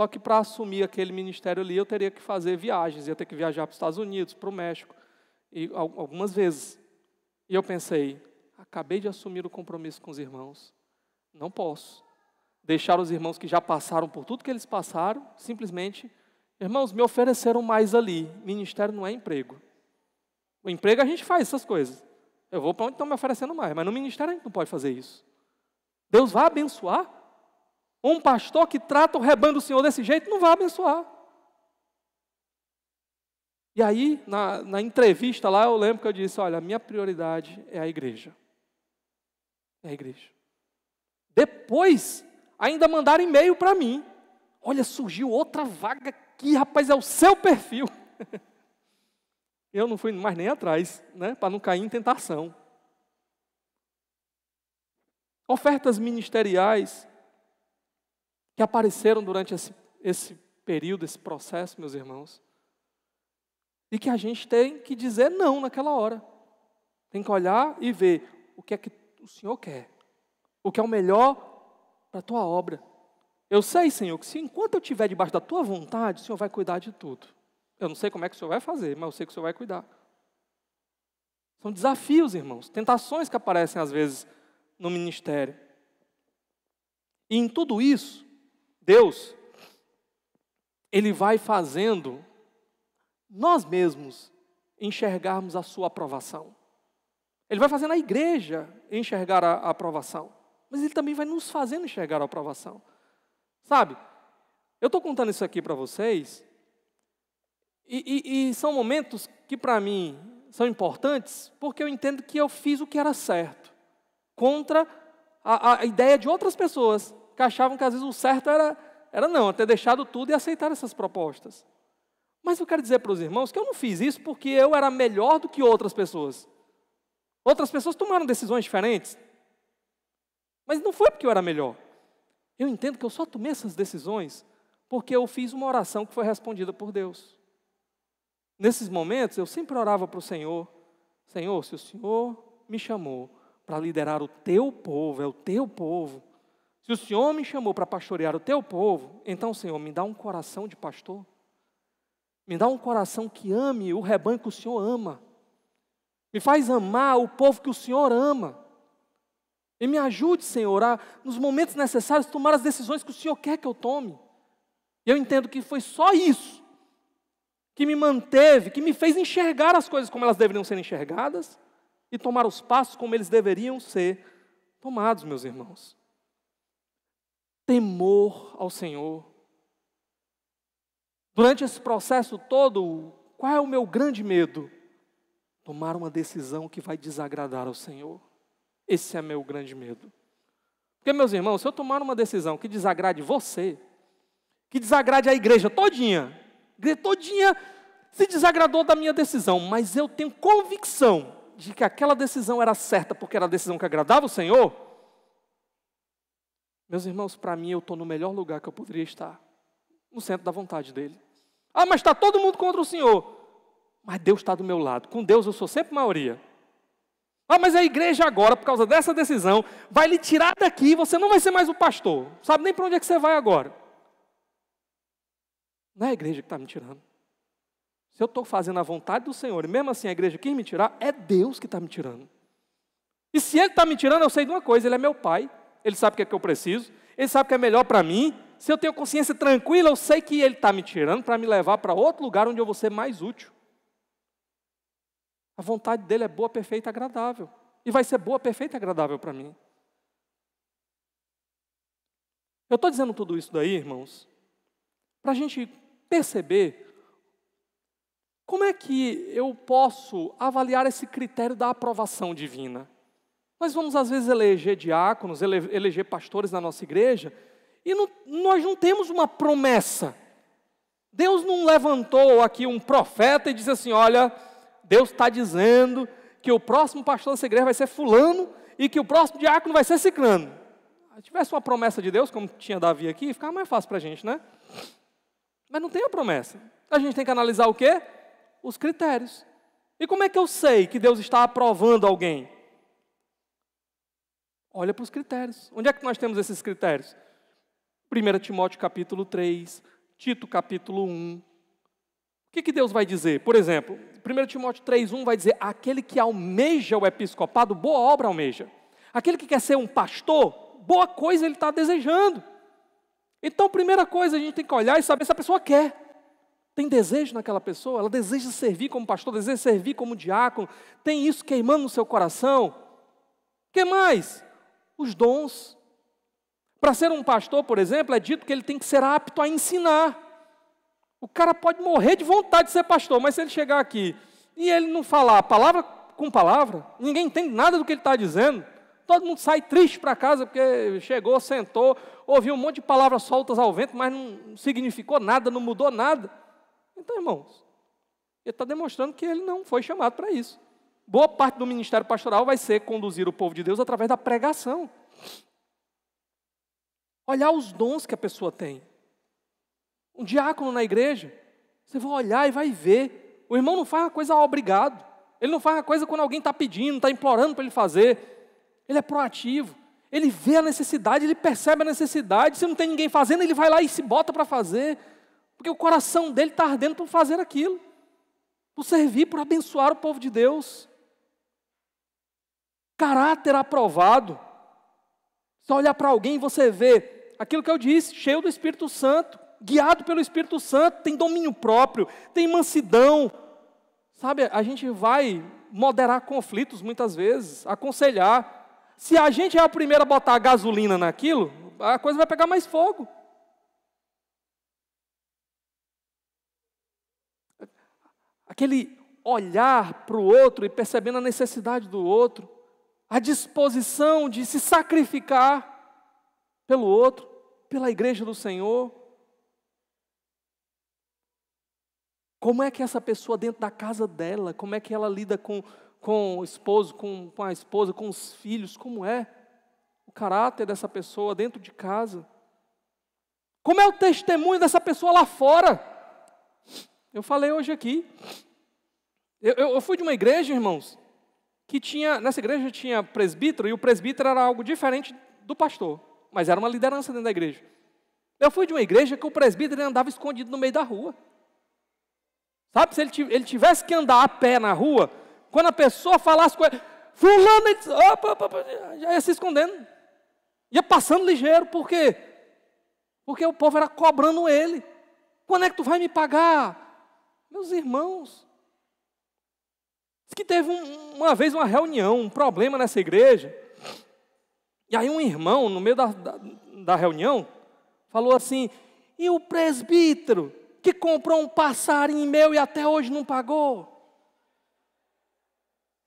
só que para assumir aquele ministério ali, eu teria que fazer viagens, ia ter que viajar para os Estados Unidos, para o México, e algumas vezes. E eu pensei, acabei de assumir o compromisso com os irmãos, não posso deixar os irmãos que já passaram por tudo que eles passaram, simplesmente, irmãos, me ofereceram mais ali. Ministério não é emprego. O emprego a gente faz essas coisas. Eu vou para onde estão me oferecendo mais, mas no ministério a gente não pode fazer isso. Deus vai abençoar um pastor que trata o rebanho do Senhor desse jeito não vai abençoar. E aí, na, na entrevista lá, eu lembro que eu disse: olha, a minha prioridade é a igreja. É a igreja. Depois, ainda mandaram e-mail para mim. Olha, surgiu outra vaga aqui, rapaz, é o seu perfil. Eu não fui mais nem atrás, né, para não cair em tentação. Ofertas ministeriais que apareceram durante esse, esse período, esse processo, meus irmãos, e que a gente tem que dizer não naquela hora. Tem que olhar e ver o que é que o Senhor quer, o que é o melhor para a tua obra. Eu sei, Senhor, que se enquanto eu estiver debaixo da tua vontade, o Senhor vai cuidar de tudo. Eu não sei como é que o Senhor vai fazer, mas eu sei que o Senhor vai cuidar. São desafios, irmãos, tentações que aparecem às vezes no ministério. E em tudo isso, Deus, Ele vai fazendo nós mesmos enxergarmos a sua aprovação. Ele vai fazendo a igreja enxergar a, a aprovação, mas Ele também vai nos fazendo enxergar a aprovação. Sabe, eu estou contando isso aqui para vocês, e, e, e são momentos que para mim são importantes, porque eu entendo que eu fiz o que era certo, contra a, a ideia de outras pessoas que achavam que às vezes o certo era, era não, é ter deixado tudo e aceitar essas propostas. Mas eu quero dizer para os irmãos que eu não fiz isso porque eu era melhor do que outras pessoas. Outras pessoas tomaram decisões diferentes. Mas não foi porque eu era melhor. Eu entendo que eu só tomei essas decisões porque eu fiz uma oração que foi respondida por Deus. Nesses momentos, eu sempre orava para o Senhor: Senhor, se o Senhor me chamou para liderar o teu povo, é o teu povo, se o Senhor me chamou para pastorear o teu povo, então, Senhor, me dá um coração de pastor. Me dá um coração que ame o rebanho que o Senhor ama. Me faz amar o povo que o Senhor ama. E me ajude, Senhor, a, nos momentos necessários, tomar as decisões que o Senhor quer que eu tome. E eu entendo que foi só isso que me manteve, que me fez enxergar as coisas como elas deveriam ser enxergadas e tomar os passos como eles deveriam ser tomados, meus irmãos temor ao Senhor. Durante esse processo todo, qual é o meu grande medo? Tomar uma decisão que vai desagradar ao Senhor. Esse é meu grande medo. Porque, meus irmãos, se eu tomar uma decisão que desagrade você, que desagrade a igreja todinha, a igreja todinha se desagradou da minha decisão, mas eu tenho convicção de que aquela decisão era certa porque era a decisão que agradava o Senhor, meus irmãos, para mim eu estou no melhor lugar que eu poderia estar, no centro da vontade dele. Ah, mas está todo mundo contra o Senhor. Mas Deus está do meu lado. Com Deus eu sou sempre maioria. Ah, mas a igreja agora, por causa dessa decisão, vai lhe tirar daqui, e você não vai ser mais o pastor. Sabe nem para onde é que você vai agora. Não é a igreja que está me tirando. Se eu estou fazendo a vontade do Senhor, e mesmo assim a igreja quem me tirar, é Deus que está me tirando. E se Ele está me tirando, eu sei de uma coisa, Ele é meu Pai ele sabe o que é que eu preciso, ele sabe o que é melhor para mim. Se eu tenho consciência tranquila, eu sei que ele está me tirando para me levar para outro lugar onde eu vou ser mais útil. A vontade dele é boa, perfeita, agradável. E vai ser boa, perfeita e agradável para mim. Eu estou dizendo tudo isso daí, irmãos, para a gente perceber como é que eu posso avaliar esse critério da aprovação divina. Nós vamos, às vezes, eleger diáconos, eleger pastores na nossa igreja, e não, nós não temos uma promessa. Deus não levantou aqui um profeta e disse assim: olha, Deus está dizendo que o próximo pastor dessa igreja vai ser fulano e que o próximo diácono vai ser ciclano. Se tivesse uma promessa de Deus, como tinha Davi aqui, ficava mais fácil para a gente, né? Mas não tem a promessa. A gente tem que analisar o quê? Os critérios. E como é que eu sei que Deus está aprovando alguém? Olha para os critérios. Onde é que nós temos esses critérios? 1 Timóteo capítulo 3, Tito capítulo 1. O que, que Deus vai dizer? Por exemplo, 1 Timóteo 3,1 vai dizer: aquele que almeja o episcopado, boa obra almeja. Aquele que quer ser um pastor, boa coisa ele está desejando. Então, primeira coisa, a gente tem que olhar e saber se a pessoa quer. Tem desejo naquela pessoa? Ela deseja servir como pastor, deseja servir como diácono? Tem isso queimando no seu coração? O que mais? os dons. Para ser um pastor, por exemplo, é dito que ele tem que ser apto a ensinar. O cara pode morrer de vontade de ser pastor, mas se ele chegar aqui e ele não falar palavra com palavra, ninguém entende nada do que ele está dizendo, todo mundo sai triste para casa porque chegou, sentou, ouviu um monte de palavras soltas ao vento, mas não significou nada, não mudou nada. Então, irmãos, ele está demonstrando que ele não foi chamado para isso. Boa parte do ministério pastoral vai ser conduzir o povo de Deus através da pregação. Olhar os dons que a pessoa tem. Um diácono na igreja, você vai olhar e vai ver. O irmão não faz a coisa obrigado. Ele não faz a coisa quando alguém está pedindo, está implorando para ele fazer. Ele é proativo. Ele vê a necessidade, ele percebe a necessidade. Se não tem ninguém fazendo, ele vai lá e se bota para fazer. Porque o coração dele está ardendo por fazer aquilo, por servir, por abençoar o povo de Deus. Caráter aprovado. Só olhar para alguém e você vê aquilo que eu disse, cheio do Espírito Santo, guiado pelo Espírito Santo, tem domínio próprio, tem mansidão. Sabe, a gente vai moderar conflitos muitas vezes, aconselhar. Se a gente é a primeira a botar gasolina naquilo, a coisa vai pegar mais fogo. Aquele olhar para o outro e percebendo a necessidade do outro a disposição de se sacrificar pelo outro, pela igreja do Senhor. Como é que essa pessoa dentro da casa dela, como é que ela lida com, com o esposo, com, com a esposa, com os filhos, como é o caráter dessa pessoa dentro de casa? Como é o testemunho dessa pessoa lá fora? Eu falei hoje aqui. Eu, eu, eu fui de uma igreja, irmãos, que tinha, nessa igreja tinha presbítero, e o presbítero era algo diferente do pastor, mas era uma liderança dentro da igreja. Eu fui de uma igreja que o presbítero andava escondido no meio da rua. Sabe, se ele tivesse que andar a pé na rua, quando a pessoa falasse com ele, fulano, ele disse, opa, opa, opa, já ia se escondendo. Ia passando ligeiro, por quê? Porque o povo era cobrando ele. Quando é que tu vai me pagar? Meus irmãos, Diz que teve um, uma vez uma reunião, um problema nessa igreja. E aí um irmão, no meio da, da, da reunião, falou assim: e o presbítero que comprou um passarinho meu e até hoje não pagou?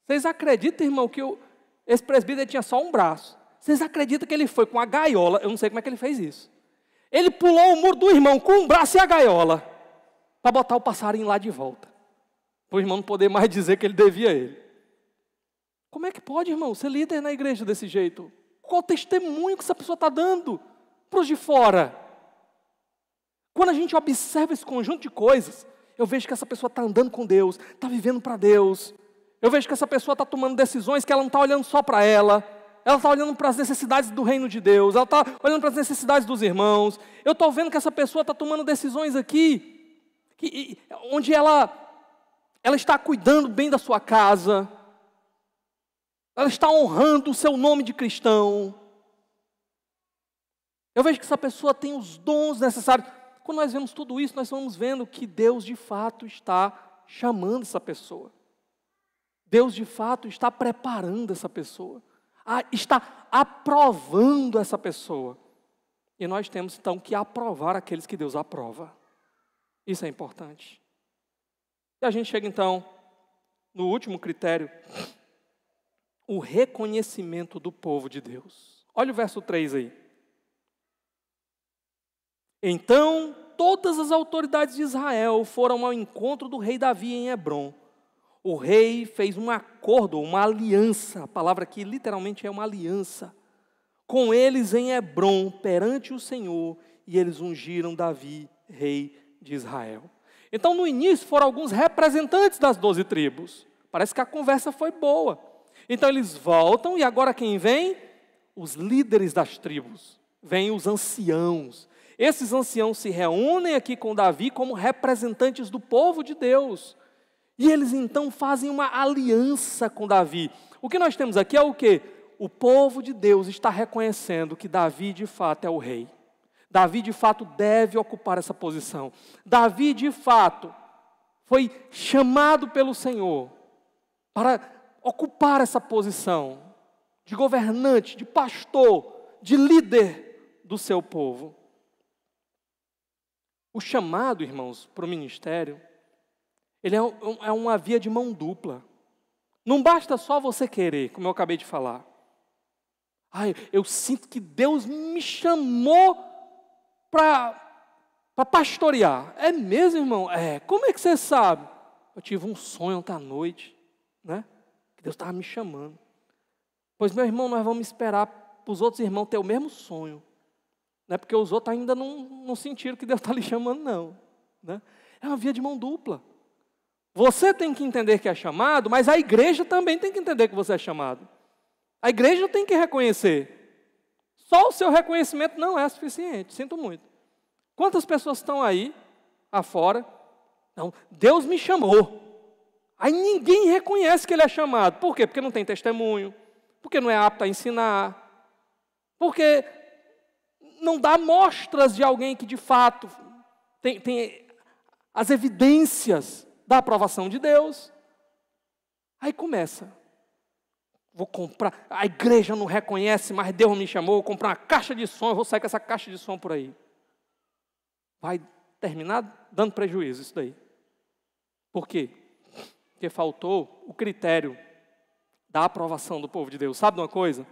Vocês acreditam, irmão, que eu, esse presbítero tinha só um braço? Vocês acreditam que ele foi com a gaiola? Eu não sei como é que ele fez isso. Ele pulou o muro do irmão com um braço e a gaiola para botar o passarinho lá de volta para o irmão não poder mais dizer que ele devia a ele. Como é que pode, irmão, ser líder na igreja desse jeito? Qual testemunho que essa pessoa está dando para os de fora? Quando a gente observa esse conjunto de coisas, eu vejo que essa pessoa está andando com Deus, está vivendo para Deus. Eu vejo que essa pessoa está tomando decisões que ela não está olhando só para ela, ela está olhando para as necessidades do reino de Deus, ela está olhando para as necessidades dos irmãos. Eu estou vendo que essa pessoa está tomando decisões aqui, que, onde ela ela está cuidando bem da sua casa, ela está honrando o seu nome de cristão. Eu vejo que essa pessoa tem os dons necessários. Quando nós vemos tudo isso, nós vamos vendo que Deus de fato está chamando essa pessoa. Deus de fato está preparando essa pessoa, está aprovando essa pessoa. E nós temos então que aprovar aqueles que Deus aprova. Isso é importante. E a gente chega então no último critério, o reconhecimento do povo de Deus. Olha o verso 3 aí. Então todas as autoridades de Israel foram ao encontro do rei Davi em Hebron. O rei fez um acordo, uma aliança, a palavra que literalmente é uma aliança, com eles em Hebron perante o Senhor, e eles ungiram Davi, rei de Israel. Então, no início, foram alguns representantes das doze tribos. Parece que a conversa foi boa. Então, eles voltam, e agora quem vem? Os líderes das tribos. Vêm os anciãos. Esses anciãos se reúnem aqui com Davi como representantes do povo de Deus. E eles então fazem uma aliança com Davi. O que nós temos aqui é o que? O povo de Deus está reconhecendo que Davi de fato é o rei. Davi de fato deve ocupar essa posição. Davi de fato foi chamado pelo Senhor para ocupar essa posição de governante, de pastor, de líder do seu povo. O chamado, irmãos, para o ministério, ele é, é uma via de mão dupla. Não basta só você querer, como eu acabei de falar. Ai, eu sinto que Deus me chamou para pastorear. É mesmo, irmão? É. Como é que você sabe? Eu tive um sonho ontem à noite, né? Que Deus estava me chamando. Pois, meu irmão, nós vamos esperar para os outros irmãos ter o mesmo sonho. Né? Porque os outros ainda não, não sentiram que Deus está lhe chamando, não. Né? É uma via de mão dupla. Você tem que entender que é chamado, mas a igreja também tem que entender que você é chamado. A igreja tem que reconhecer. Só o seu reconhecimento não é suficiente, sinto muito. Quantas pessoas estão aí, afora? Não, Deus me chamou. Aí ninguém reconhece que ele é chamado. Por quê? Porque não tem testemunho, porque não é apto a ensinar, porque não dá mostras de alguém que de fato tem, tem as evidências da aprovação de Deus. Aí começa Vou comprar, a igreja não reconhece, mas Deus me chamou, vou comprar uma caixa de som, eu vou sair com essa caixa de som por aí. Vai terminar dando prejuízo isso daí. Por quê? Porque faltou o critério da aprovação do povo de Deus. Sabe de uma coisa?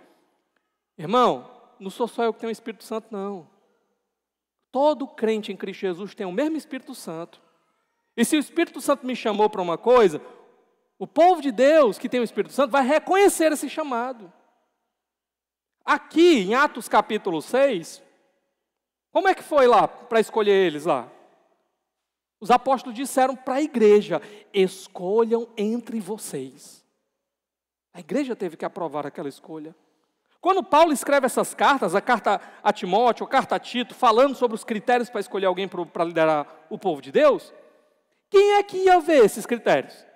Irmão, não sou só eu que tenho o Espírito Santo, não. Todo crente em Cristo Jesus tem o mesmo Espírito Santo. E se o Espírito Santo me chamou para uma coisa, o povo de Deus que tem o Espírito Santo vai reconhecer esse chamado. Aqui em Atos capítulo 6, como é que foi lá para escolher eles lá? Os apóstolos disseram para a igreja: escolham entre vocês. A igreja teve que aprovar aquela escolha. Quando Paulo escreve essas cartas, a carta a Timóteo, a carta a Tito, falando sobre os critérios para escolher alguém para liderar o povo de Deus, quem é que ia ver esses critérios?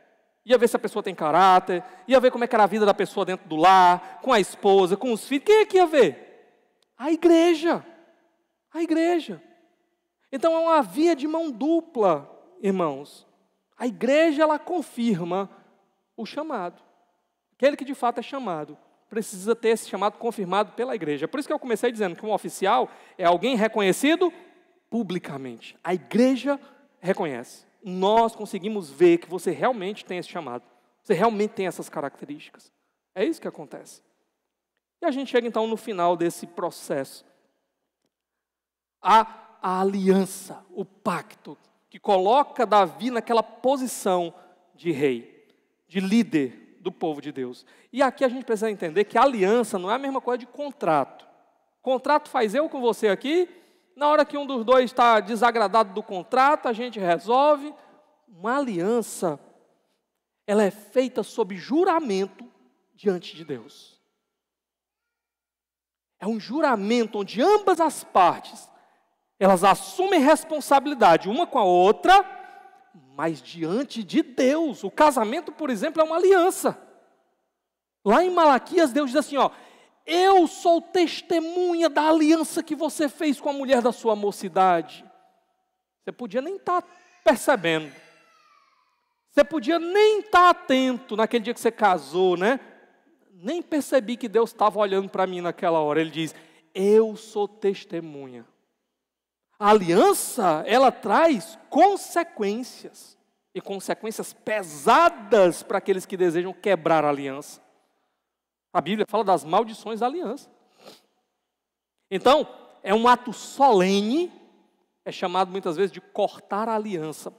Ia ver se a pessoa tem caráter, ia ver como é que era a vida da pessoa dentro do lar, com a esposa, com os filhos. Quem é que ia ver? A igreja. A igreja. Então é uma via de mão dupla, irmãos. A igreja ela confirma o chamado. Aquele que de fato é chamado precisa ter esse chamado confirmado pela igreja. Por isso que eu comecei dizendo que um oficial é alguém reconhecido publicamente. A igreja reconhece nós conseguimos ver que você realmente tem esse chamado, você realmente tem essas características. É isso que acontece. E a gente chega então no final desse processo. A, a aliança, o pacto, que coloca Davi naquela posição de rei, de líder do povo de Deus. E aqui a gente precisa entender que aliança não é a mesma coisa de contrato. Contrato faz eu com você aqui na hora que um dos dois está desagradado do contrato, a gente resolve. Uma aliança, ela é feita sob juramento diante de Deus. É um juramento onde ambas as partes elas assumem responsabilidade uma com a outra, mas diante de Deus. O casamento, por exemplo, é uma aliança. Lá em Malaquias, Deus diz assim: ó, eu sou testemunha da aliança que você fez com a mulher da sua mocidade. Você podia nem estar tá percebendo. Você podia nem estar tá atento naquele dia que você casou, né? Nem percebi que Deus estava olhando para mim naquela hora. Ele diz: Eu sou testemunha. A aliança, ela traz consequências. E consequências pesadas para aqueles que desejam quebrar a aliança. A Bíblia fala das maldições da aliança. Então, é um ato solene, é chamado muitas vezes de cortar a aliança,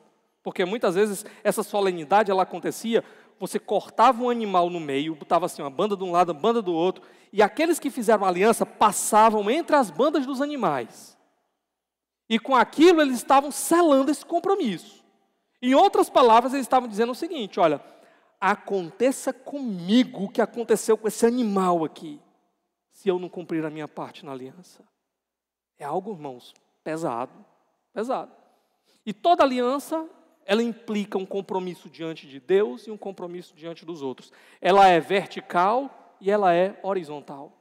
porque muitas vezes essa solenidade ela acontecia, você cortava um animal no meio, botava assim uma banda de um lado, uma banda do outro, e aqueles que fizeram aliança passavam entre as bandas dos animais. E com aquilo eles estavam selando esse compromisso. Em outras palavras, eles estavam dizendo o seguinte: olha, aconteça comigo o que aconteceu com esse animal aqui, se eu não cumprir a minha parte na aliança. É algo, irmãos, pesado, pesado. E toda aliança, ela implica um compromisso diante de Deus e um compromisso diante dos outros. Ela é vertical e ela é horizontal.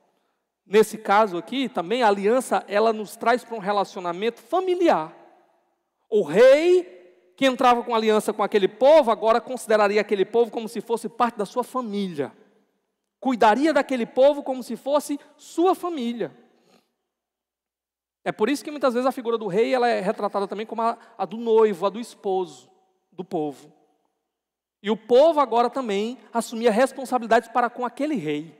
Nesse caso aqui, também a aliança, ela nos traz para um relacionamento familiar. O rei que entrava com aliança com aquele povo, agora consideraria aquele povo como se fosse parte da sua família. Cuidaria daquele povo como se fosse sua família. É por isso que muitas vezes a figura do rei ela é retratada também como a, a do noivo, a do esposo, do povo. E o povo agora também assumia responsabilidades para com aquele rei.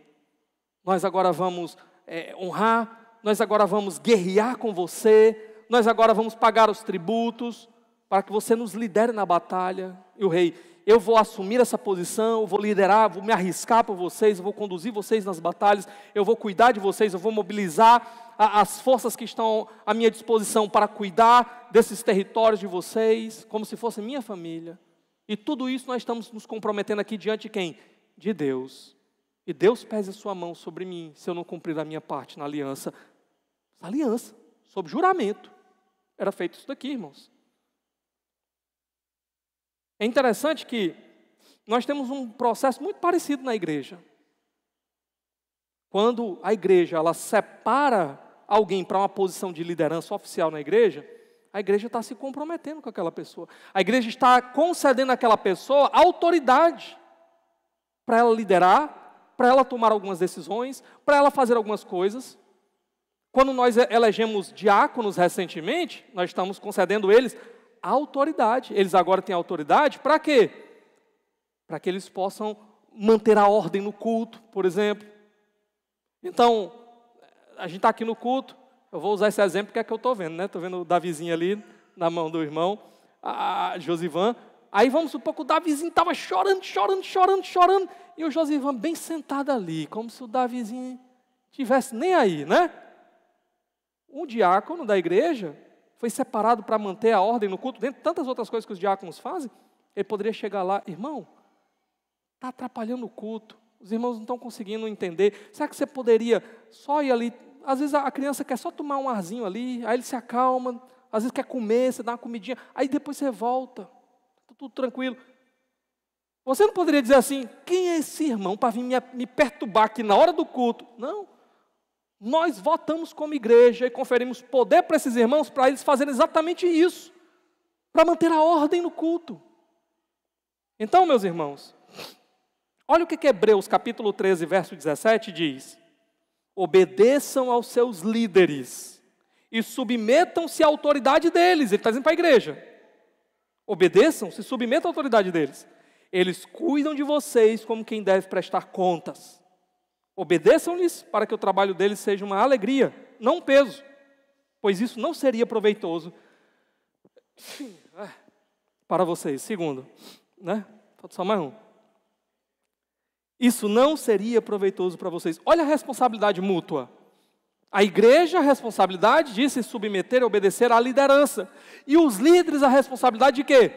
Nós agora vamos é, honrar, nós agora vamos guerrear com você, nós agora vamos pagar os tributos, para que você nos lidere na batalha. E o rei, eu vou assumir essa posição, eu vou liderar, vou me arriscar por vocês, eu vou conduzir vocês nas batalhas, eu vou cuidar de vocês, eu vou mobilizar a, as forças que estão à minha disposição para cuidar desses territórios de vocês, como se fosse minha família. E tudo isso nós estamos nos comprometendo aqui diante de quem? De Deus. E Deus pese a sua mão sobre mim se eu não cumprir a minha parte na aliança. Aliança, sob juramento. Era feito isso daqui, irmãos. É interessante que nós temos um processo muito parecido na igreja. Quando a igreja ela separa alguém para uma posição de liderança oficial na igreja, a igreja está se comprometendo com aquela pessoa. A igreja está concedendo àquela pessoa autoridade para ela liderar, para ela tomar algumas decisões, para ela fazer algumas coisas. Quando nós elegemos diáconos recentemente, nós estamos concedendo eles autoridade. Eles agora têm autoridade para quê? Para que eles possam manter a ordem no culto, por exemplo. Então, a gente está aqui no culto, eu vou usar esse exemplo que é que eu estou vendo, né? Estou vendo o Davizinho ali, na mão do irmão, a Josivan. Aí vamos supor que o Davizinho estava chorando, chorando, chorando, chorando, e o Josivan bem sentado ali, como se o Davizinho tivesse nem aí, né? Um diácono da igreja foi separado para manter a ordem no culto, dentro de tantas outras coisas que os diáconos fazem, ele poderia chegar lá, irmão, está atrapalhando o culto, os irmãos não estão conseguindo entender, será que você poderia só ir ali? Às vezes a criança quer só tomar um arzinho ali, aí ele se acalma, às vezes quer comer, você dá uma comidinha, aí depois você volta, tá tudo tranquilo. Você não poderia dizer assim, quem é esse irmão para vir me, me perturbar aqui na hora do culto? Não, nós votamos como igreja e conferimos poder para esses irmãos para eles fazerem exatamente isso, para manter a ordem no culto. Então, meus irmãos, olha o que, que Hebreus capítulo 13, verso 17 diz: obedeçam aos seus líderes e submetam-se à autoridade deles. Ele está dizendo para a igreja. Obedeçam, se submetam à autoridade deles. Eles cuidam de vocês como quem deve prestar contas. Obedeçam-lhes para que o trabalho deles seja uma alegria, não um peso, pois isso não seria proveitoso é, para vocês. Segundo, né? Falta só mais um. Isso não seria proveitoso para vocês. Olha a responsabilidade mútua. A igreja, a responsabilidade de se submeter e obedecer à liderança. E os líderes, a responsabilidade de quê?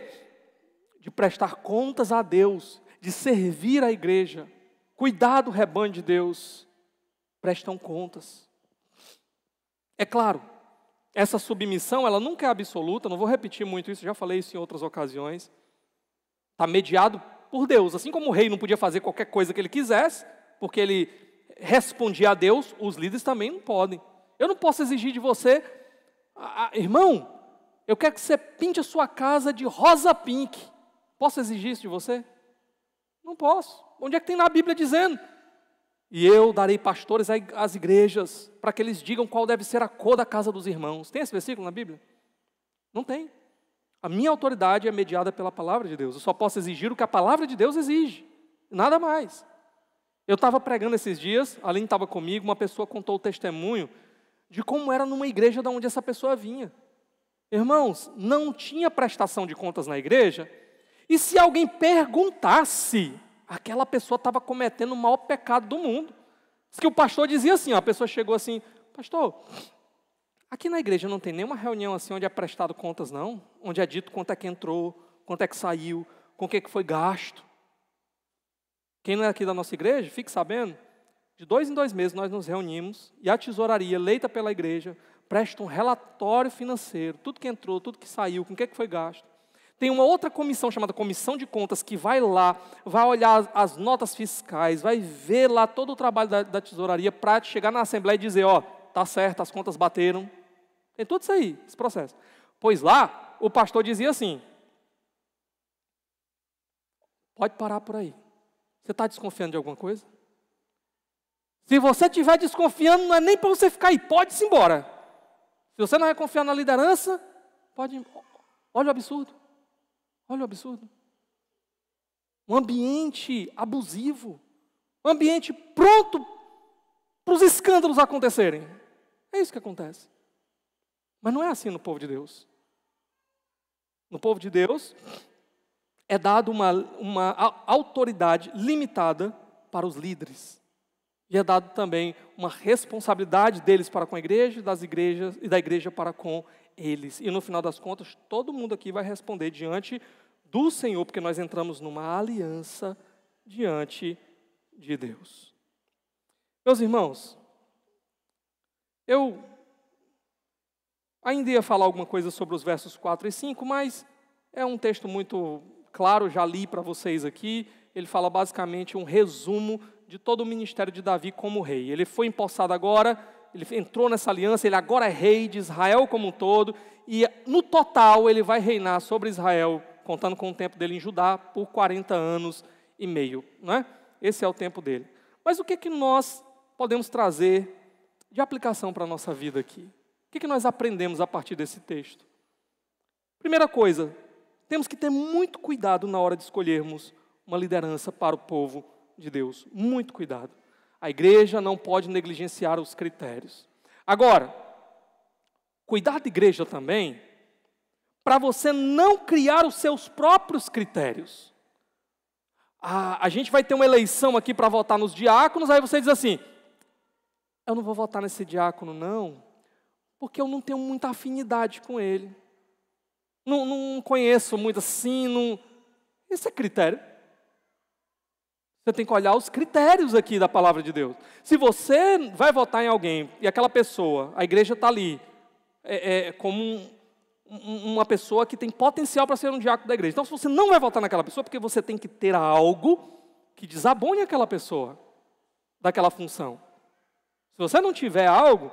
De prestar contas a Deus, de servir a igreja cuidar do rebanho de Deus, prestam contas. É claro, essa submissão, ela nunca é absoluta, não vou repetir muito isso, já falei isso em outras ocasiões. Está mediado por Deus. Assim como o rei não podia fazer qualquer coisa que ele quisesse, porque ele respondia a Deus, os líderes também não podem. Eu não posso exigir de você, ah, ah irmão, eu quero que você pinte a sua casa de rosa pink. Posso exigir isso de você? Não posso. Onde é que tem na Bíblia dizendo? E eu darei pastores às igrejas para que eles digam qual deve ser a cor da casa dos irmãos. Tem esse versículo na Bíblia? Não tem. A minha autoridade é mediada pela palavra de Deus. Eu só posso exigir o que a palavra de Deus exige, nada mais. Eu estava pregando esses dias, além estava comigo, uma pessoa contou o testemunho de como era numa igreja da onde essa pessoa vinha. Irmãos, não tinha prestação de contas na igreja, e se alguém perguntasse, aquela pessoa estava cometendo o maior pecado do mundo. Diz que o pastor dizia assim: ó, a pessoa chegou assim, pastor, aqui na igreja não tem nenhuma reunião assim onde é prestado contas, não? Onde é dito quanto é que entrou, quanto é que saiu, com o que, é que foi gasto. Quem não é aqui da nossa igreja, fique sabendo. De dois em dois meses nós nos reunimos e a tesouraria, eleita pela igreja, presta um relatório financeiro, tudo que entrou, tudo que saiu, com o que, é que foi gasto. Tem uma outra comissão chamada Comissão de Contas que vai lá, vai olhar as notas fiscais, vai ver lá todo o trabalho da, da tesouraria para chegar na Assembleia e dizer, ó, tá certo, as contas bateram. Tem tudo isso aí, esse processo. Pois lá, o pastor dizia assim: pode parar por aí. Você está desconfiando de alguma coisa? Se você estiver desconfiando, não é nem para você ficar aí, pode-se embora. Se você não vai é confiar na liderança, pode ir embora. Olha o absurdo. Olha o absurdo. Um ambiente abusivo. Um ambiente pronto para os escândalos acontecerem. É isso que acontece. Mas não é assim no povo de Deus. No povo de Deus, é dado uma, uma autoridade limitada para os líderes. E é dado também uma responsabilidade deles para com a igreja, das igrejas e da igreja para com eles. E no final das contas, todo mundo aqui vai responder diante do Senhor, porque nós entramos numa aliança diante de Deus. Meus irmãos, eu ainda ia falar alguma coisa sobre os versos 4 e 5, mas é um texto muito claro, já li para vocês aqui. Ele fala basicamente um resumo de todo o ministério de Davi como rei. Ele foi empossado agora, ele entrou nessa aliança, ele agora é rei de Israel como um todo, e no total ele vai reinar sobre Israel, contando com o tempo dele em Judá, por 40 anos e meio. é? Esse é o tempo dele. Mas o que, que nós podemos trazer de aplicação para a nossa vida aqui? O que, que nós aprendemos a partir desse texto? Primeira coisa, temos que ter muito cuidado na hora de escolhermos uma liderança para o povo de Deus. Muito cuidado. A igreja não pode negligenciar os critérios. Agora, cuidar da igreja também, para você não criar os seus próprios critérios. Ah, a gente vai ter uma eleição aqui para votar nos diáconos, aí você diz assim: eu não vou votar nesse diácono, não, porque eu não tenho muita afinidade com ele. Não, não conheço muito assim, não. Esse é critério. Você tem que olhar os critérios aqui da palavra de Deus. Se você vai votar em alguém e aquela pessoa, a igreja está ali, é, é como um, uma pessoa que tem potencial para ser um diácono da igreja. Então, se você não vai votar naquela pessoa, é porque você tem que ter algo que desabone aquela pessoa daquela função. Se você não tiver algo,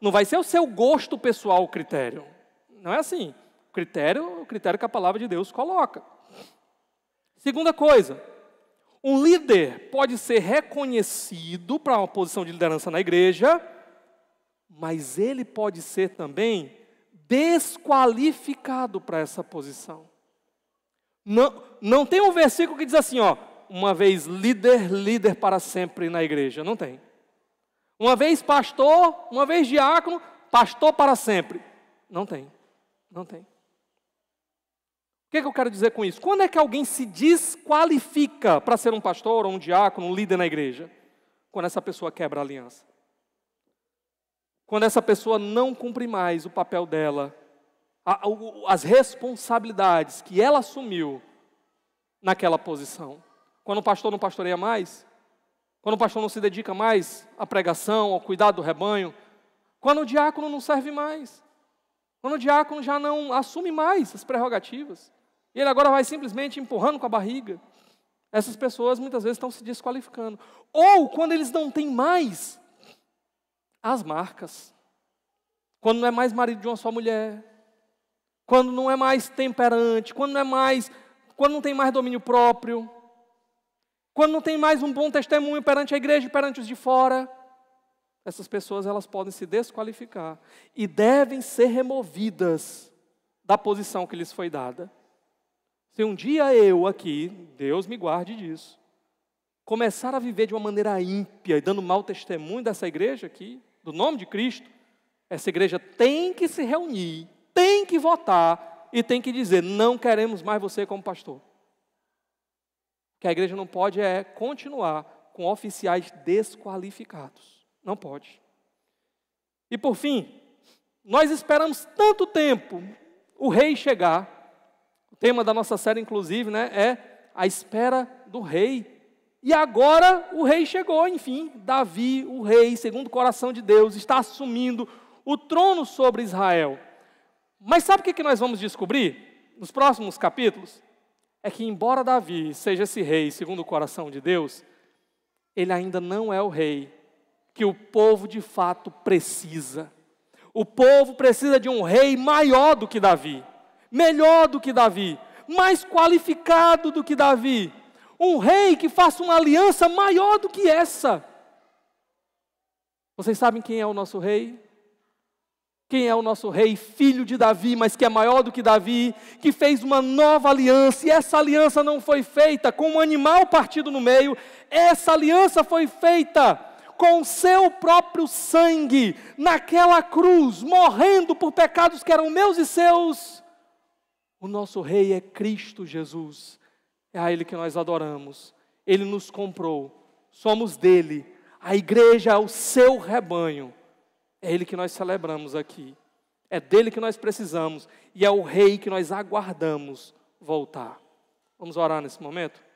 não vai ser o seu gosto pessoal o critério. Não é assim. O critério, o critério que a palavra de Deus coloca. Segunda coisa, um líder pode ser reconhecido para uma posição de liderança na igreja, mas ele pode ser também desqualificado para essa posição. Não, não tem um versículo que diz assim, ó, uma vez líder, líder para sempre na igreja. Não tem. Uma vez pastor, uma vez diácono, pastor para sempre. Não tem. Não tem que, que eu quero dizer com isso? Quando é que alguém se desqualifica para ser um pastor ou um diácono, um líder na igreja? Quando essa pessoa quebra a aliança. Quando essa pessoa não cumpre mais o papel dela, as responsabilidades que ela assumiu naquela posição. Quando o pastor não pastoreia mais, quando o pastor não se dedica mais à pregação, ao cuidado do rebanho, quando o diácono não serve mais, quando o diácono já não assume mais as prerrogativas. E ele agora vai simplesmente empurrando com a barriga. Essas pessoas muitas vezes estão se desqualificando. Ou quando eles não têm mais as marcas. Quando não é mais marido de uma só mulher. Quando não é mais temperante, quando não é mais, quando não tem mais domínio próprio. Quando não tem mais um bom testemunho perante a igreja e perante os de fora. Essas pessoas elas podem se desqualificar e devem ser removidas da posição que lhes foi dada. Se um dia eu aqui, Deus me guarde disso, começar a viver de uma maneira ímpia e dando mau testemunho dessa igreja aqui, do nome de Cristo, essa igreja tem que se reunir, tem que votar e tem que dizer: não queremos mais você como pastor. Que a igreja não pode é continuar com oficiais desqualificados. Não pode. E por fim, nós esperamos tanto tempo o rei chegar tema da nossa série, inclusive, né, é a espera do rei. E agora o rei chegou, enfim, Davi, o rei, segundo o coração de Deus, está assumindo o trono sobre Israel. Mas sabe o que, que nós vamos descobrir nos próximos capítulos? É que, embora Davi seja esse rei segundo o coração de Deus, ele ainda não é o rei que o povo de fato precisa. O povo precisa de um rei maior do que Davi melhor do que Davi, mais qualificado do que Davi, um rei que faça uma aliança maior do que essa. Vocês sabem quem é o nosso rei? Quem é o nosso rei, filho de Davi, mas que é maior do que Davi, que fez uma nova aliança, e essa aliança não foi feita com um animal partido no meio, essa aliança foi feita com o seu próprio sangue, naquela cruz, morrendo por pecados que eram meus e seus, o nosso Rei é Cristo Jesus. É a Ele que nós adoramos. Ele nos comprou. Somos dele. A igreja é o seu rebanho. É Ele que nós celebramos aqui. É dele que nós precisamos. E é o Rei que nós aguardamos voltar. Vamos orar nesse momento?